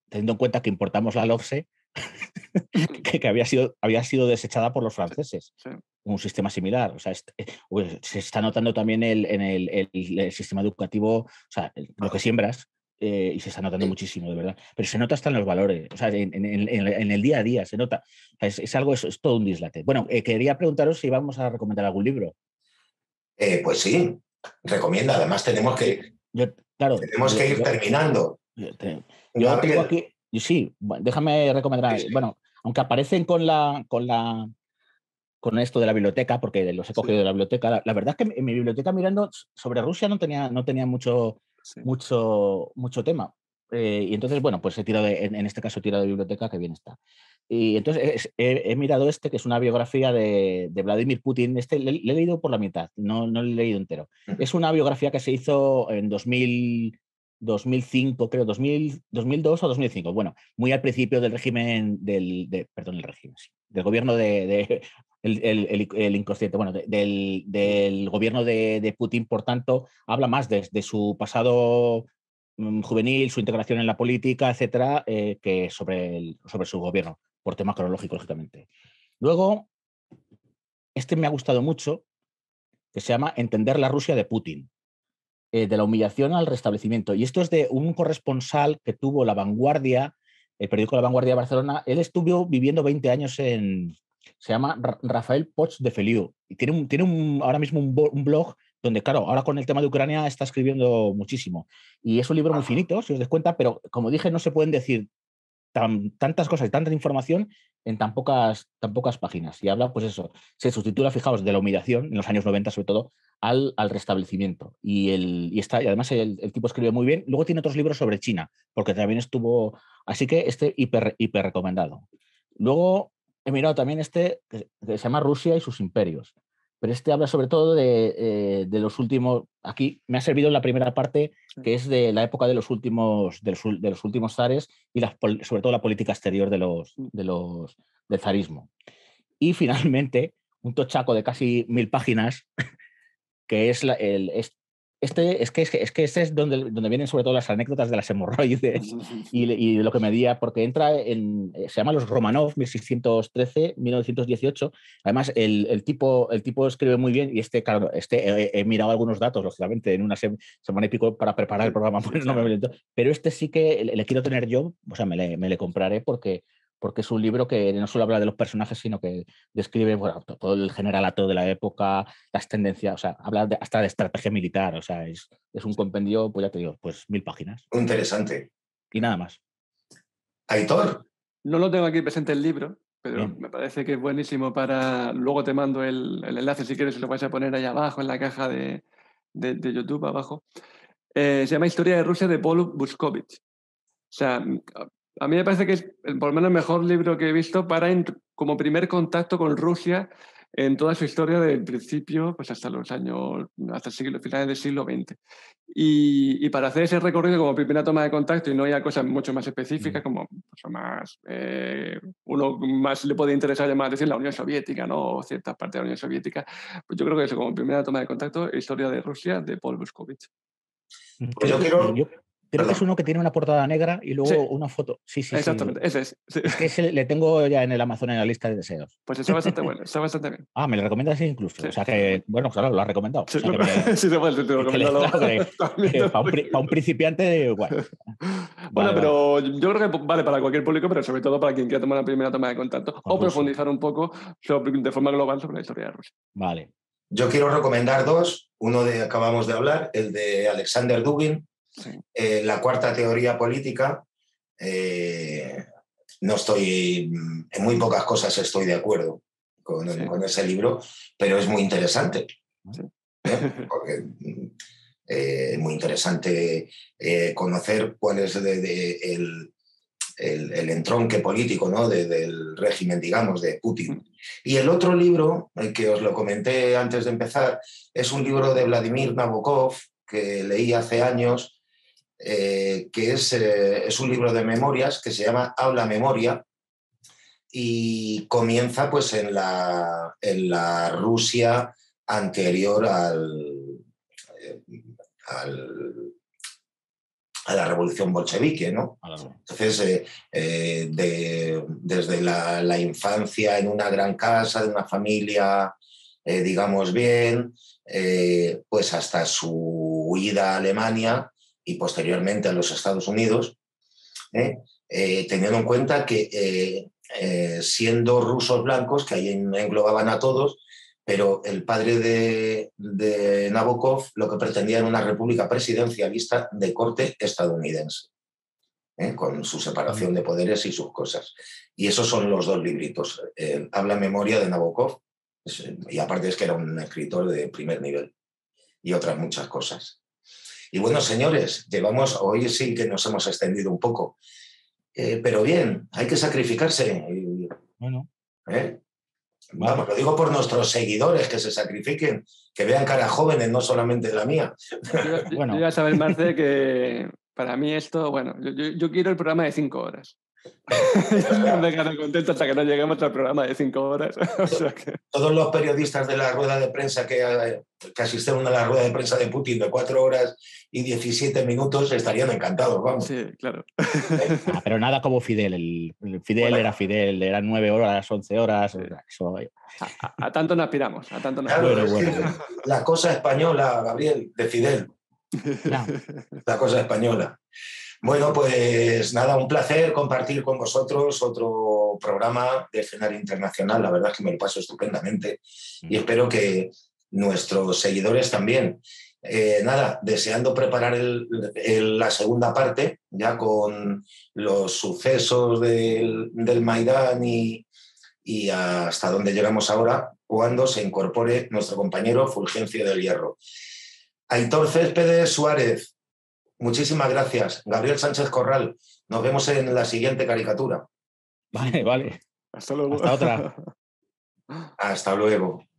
teniendo en cuenta que importamos la LOFSE, que, había, sido, había sido desechada por los franceses. Un sistema similar. O sea, eh, pues, se está notando también en el, sistema educativo, sea, lo que siembras, eh, y se está notando muchísimo, de verdad. Pero se nota hasta en los valores, o sea, en, el día a día se nota. es, algo, todo un dislate. Bueno, eh, quería preguntaros si vamos a recomendar algún libro. pues sí, recomienda. Además, tenemos que, tenemos que ir terminando. Yo, tengo aquí y sí, déjame recomendar. Eh, bueno, aunque aparecen con la, con la con esto de la biblioteca, porque los he cogido de la biblioteca. La, verdad es que en mi biblioteca mirando sobre Rusia no tenía, no tenía mucho, mucho, mucho tema. Eh, y entonces, bueno, pues he tirado, e, en, este caso he tirado de biblioteca, que bien está. Y entonces eh, he, mirado este, que es una biografía de, Vladimir Putin. Este le, he leído por la mitad, no, no le he leído entero. Es una biografía que se hizo en 2000, 2005, creo, 2000, 2002 o 2005. Bueno, muy al principio del régimen, del, perdón, el régimen, sí, del gobierno de, el, inconsciente, bueno, del, gobierno de, Putin, por tanto, habla más de, su pasado mm, juvenil, su integración en la política, etcétera, eh, que sobre, sobre su gobierno, por tema cronológico, lógicamente. Luego, este me ha gustado mucho, que se llama Entender la Rusia de Putin. Eh, de la humillación al restablecimiento. Y esto es de un corresponsal que tuvo La Vanguardia, el periódico La Vanguardia de Barcelona. Él estuvo viviendo 20 años en. Se llama Rafael Poch de Feliu. Y tiene, un, tiene ahora mismo un, blog donde, claro, ahora con el tema de Ucrania está escribiendo muchísimo. Y es un libro muy finito, si os des cuenta, pero como dije, no se pueden decir tantas cosas y tanta información en tan pocas, tan pocas páginas. Y habla, pues eso, se sustitula, fijaos, de la humillación, en los años 90 sobre todo, al, al restablecimiento. Y, el, está, además el, tipo escribe muy bien. Luego tiene otros libros sobre China, porque también estuvo... Así que este hiper, hiper recomendado. Luego he mirado también este que se llama Rusia y sus imperios pero este habla sobre todo eh, de, los últimos, aquí me ha servido la primera parte, que es de la época de los últimos, de los, últimos zares y sobre todo la política exterior de los, mm. de los, del zarismo. Y finalmente, un tochaco de casi mil páginas, que es, el, este, es que, es que este es donde, donde vienen sobre todo las anécdotas de las hemorroides y, de lo que me diga, porque entra en, eh, se llama los Romanov 1613-1918. Además, el, el, tipo, el tipo escribe muy bien y este, claro, este he, mirado algunos datos, lógicamente, en una semana y pico para preparar el programa, pues pero este sí que le, le, quiero tener yo, o sea, me le, me le compraré porque porque es un libro que no solo habla de los personajes, sino que describe todo el generalato de la época, las tendencias, o sea, habla hasta de estrategia militar, o sea, es, un compendio, pues ya te digo, pues mil páginas. Interesante. Y nada más. Aitor. No lo tengo aquí presente el libro, pero me parece que es buenísimo para... Luego te mando el, enlace si quieres, lo vais a poner ahí abajo en la caja de, YouTube, abajo. Eh, se llama Historia de Rusia de Paul Buskovich. O sea, a mí me parece que es por lo menos el mejor libro que he visto para como primer contacto con Rusia en toda su historia del principio pues hasta los años hasta el siglo finales del siglo XX y, para hacer ese recorrido como primera toma de contacto y no haya cosas mucho más específicas mm. como pues, más eh, uno más le puede interesar llamar decir la Unión Soviética no o ciertas partes de la Unión Soviética pues yo creo que es como primera toma de contacto historia de Rusia de Paul Buskovich pues yo quiero Creo que es uno que tiene una portada negra y luego una foto. Sí, sí, Exactamente, ese es. Es que le tengo ya en el Amazon en la lista de deseos. Pues está bastante bueno, está bastante bien. Ah, me lo recomiendas incluso. O sea que, bueno, claro, lo has recomendado. Sí, o sí, recomiendo. Para un principiante, bueno bueno, pero yo creo que vale para cualquier público, pero sobre todo para quien quiera tomar la primera toma de contacto o profundizar un poco de forma global sobre la historia de Rusia. Vale. Yo quiero recomendar dos. Uno de acabamos de hablar, el de Alexander Dugin, eh, la cuarta teoría política, eh, no estoy, mm, en muy pocas cosas estoy de acuerdo con, ese libro, pero es muy interesante. ¿Eh? Mm, muy interesante conocer cuál es el, entronque político ¿no? del régimen, digamos, de Putin. Mm. Y el otro libro, que os lo comenté antes de empezar, es un libro de Vladimir Nabokov que leí hace años, eh, que eh, es, un libro de memorias que se llama Habla Memoria y comienza pues en la, Rusia anterior eh, a la revolución bolchevique, Entonces, desde la, infancia en una gran casa, de una familia, digamos bien, pues hasta su huida a Alemania, y posteriormente a los Estados Unidos, ¿eh? Eh, teniendo en cuenta que eh, siendo rusos blancos, que ahí englobaban a todos, pero el padre de, Nabokov lo que pretendía era una república presidencialista de corte estadounidense. con su separación de poderes y sus cosas. Y esos son los dos libritos. habla en memoria de Nabokov, y aparte es que era un escritor de primer nivel, y otras muchas cosas. Y bueno, señores, llevamos, hoy sí que nos hemos extendido un poco, eh, pero bien, hay que sacrificarse. Bueno. ¿eh? Vamos, lo digo por nuestros seguidores que se sacrifiquen, que vean cara jóvenes, no solamente la mía. bueno. ya sabes, Marce, que para mí esto, bueno, yo quiero el programa de cinco horas me quedo contento hasta que no lleguemos al programa de cinco horas. Todos los periodistas de la rueda de prensa que, que, asistieron a la rueda de prensa de Putin de cuatro horas y 17 minutos estarían encantados, vamos. Sí, claro. pero nada como Fidel. El, Fidel era Fidel, eran nueve horas, once horas. A, tanto nos aspiramos. A tanto nos... bueno, La cosa española, Gabriel, de Fidel. La cosa española. Bueno, pues nada, un placer compartir con vosotros otro programa de escenario internacional. La verdad es que me lo paso estupendamente y espero que nuestros seguidores también. Eh, nada, deseando preparar la segunda parte, ya con los sucesos del, Maidán y, hasta dónde llegamos ahora, cuando se incorpore nuestro compañero Fulgencio del Hierro. Aitor Céspedes Suárez, Muchísimas gracias, Gabriel Sánchez Corral. Nos vemos en la siguiente caricatura. Vale, vale. Hasta luego. Hasta otra. Hasta luego.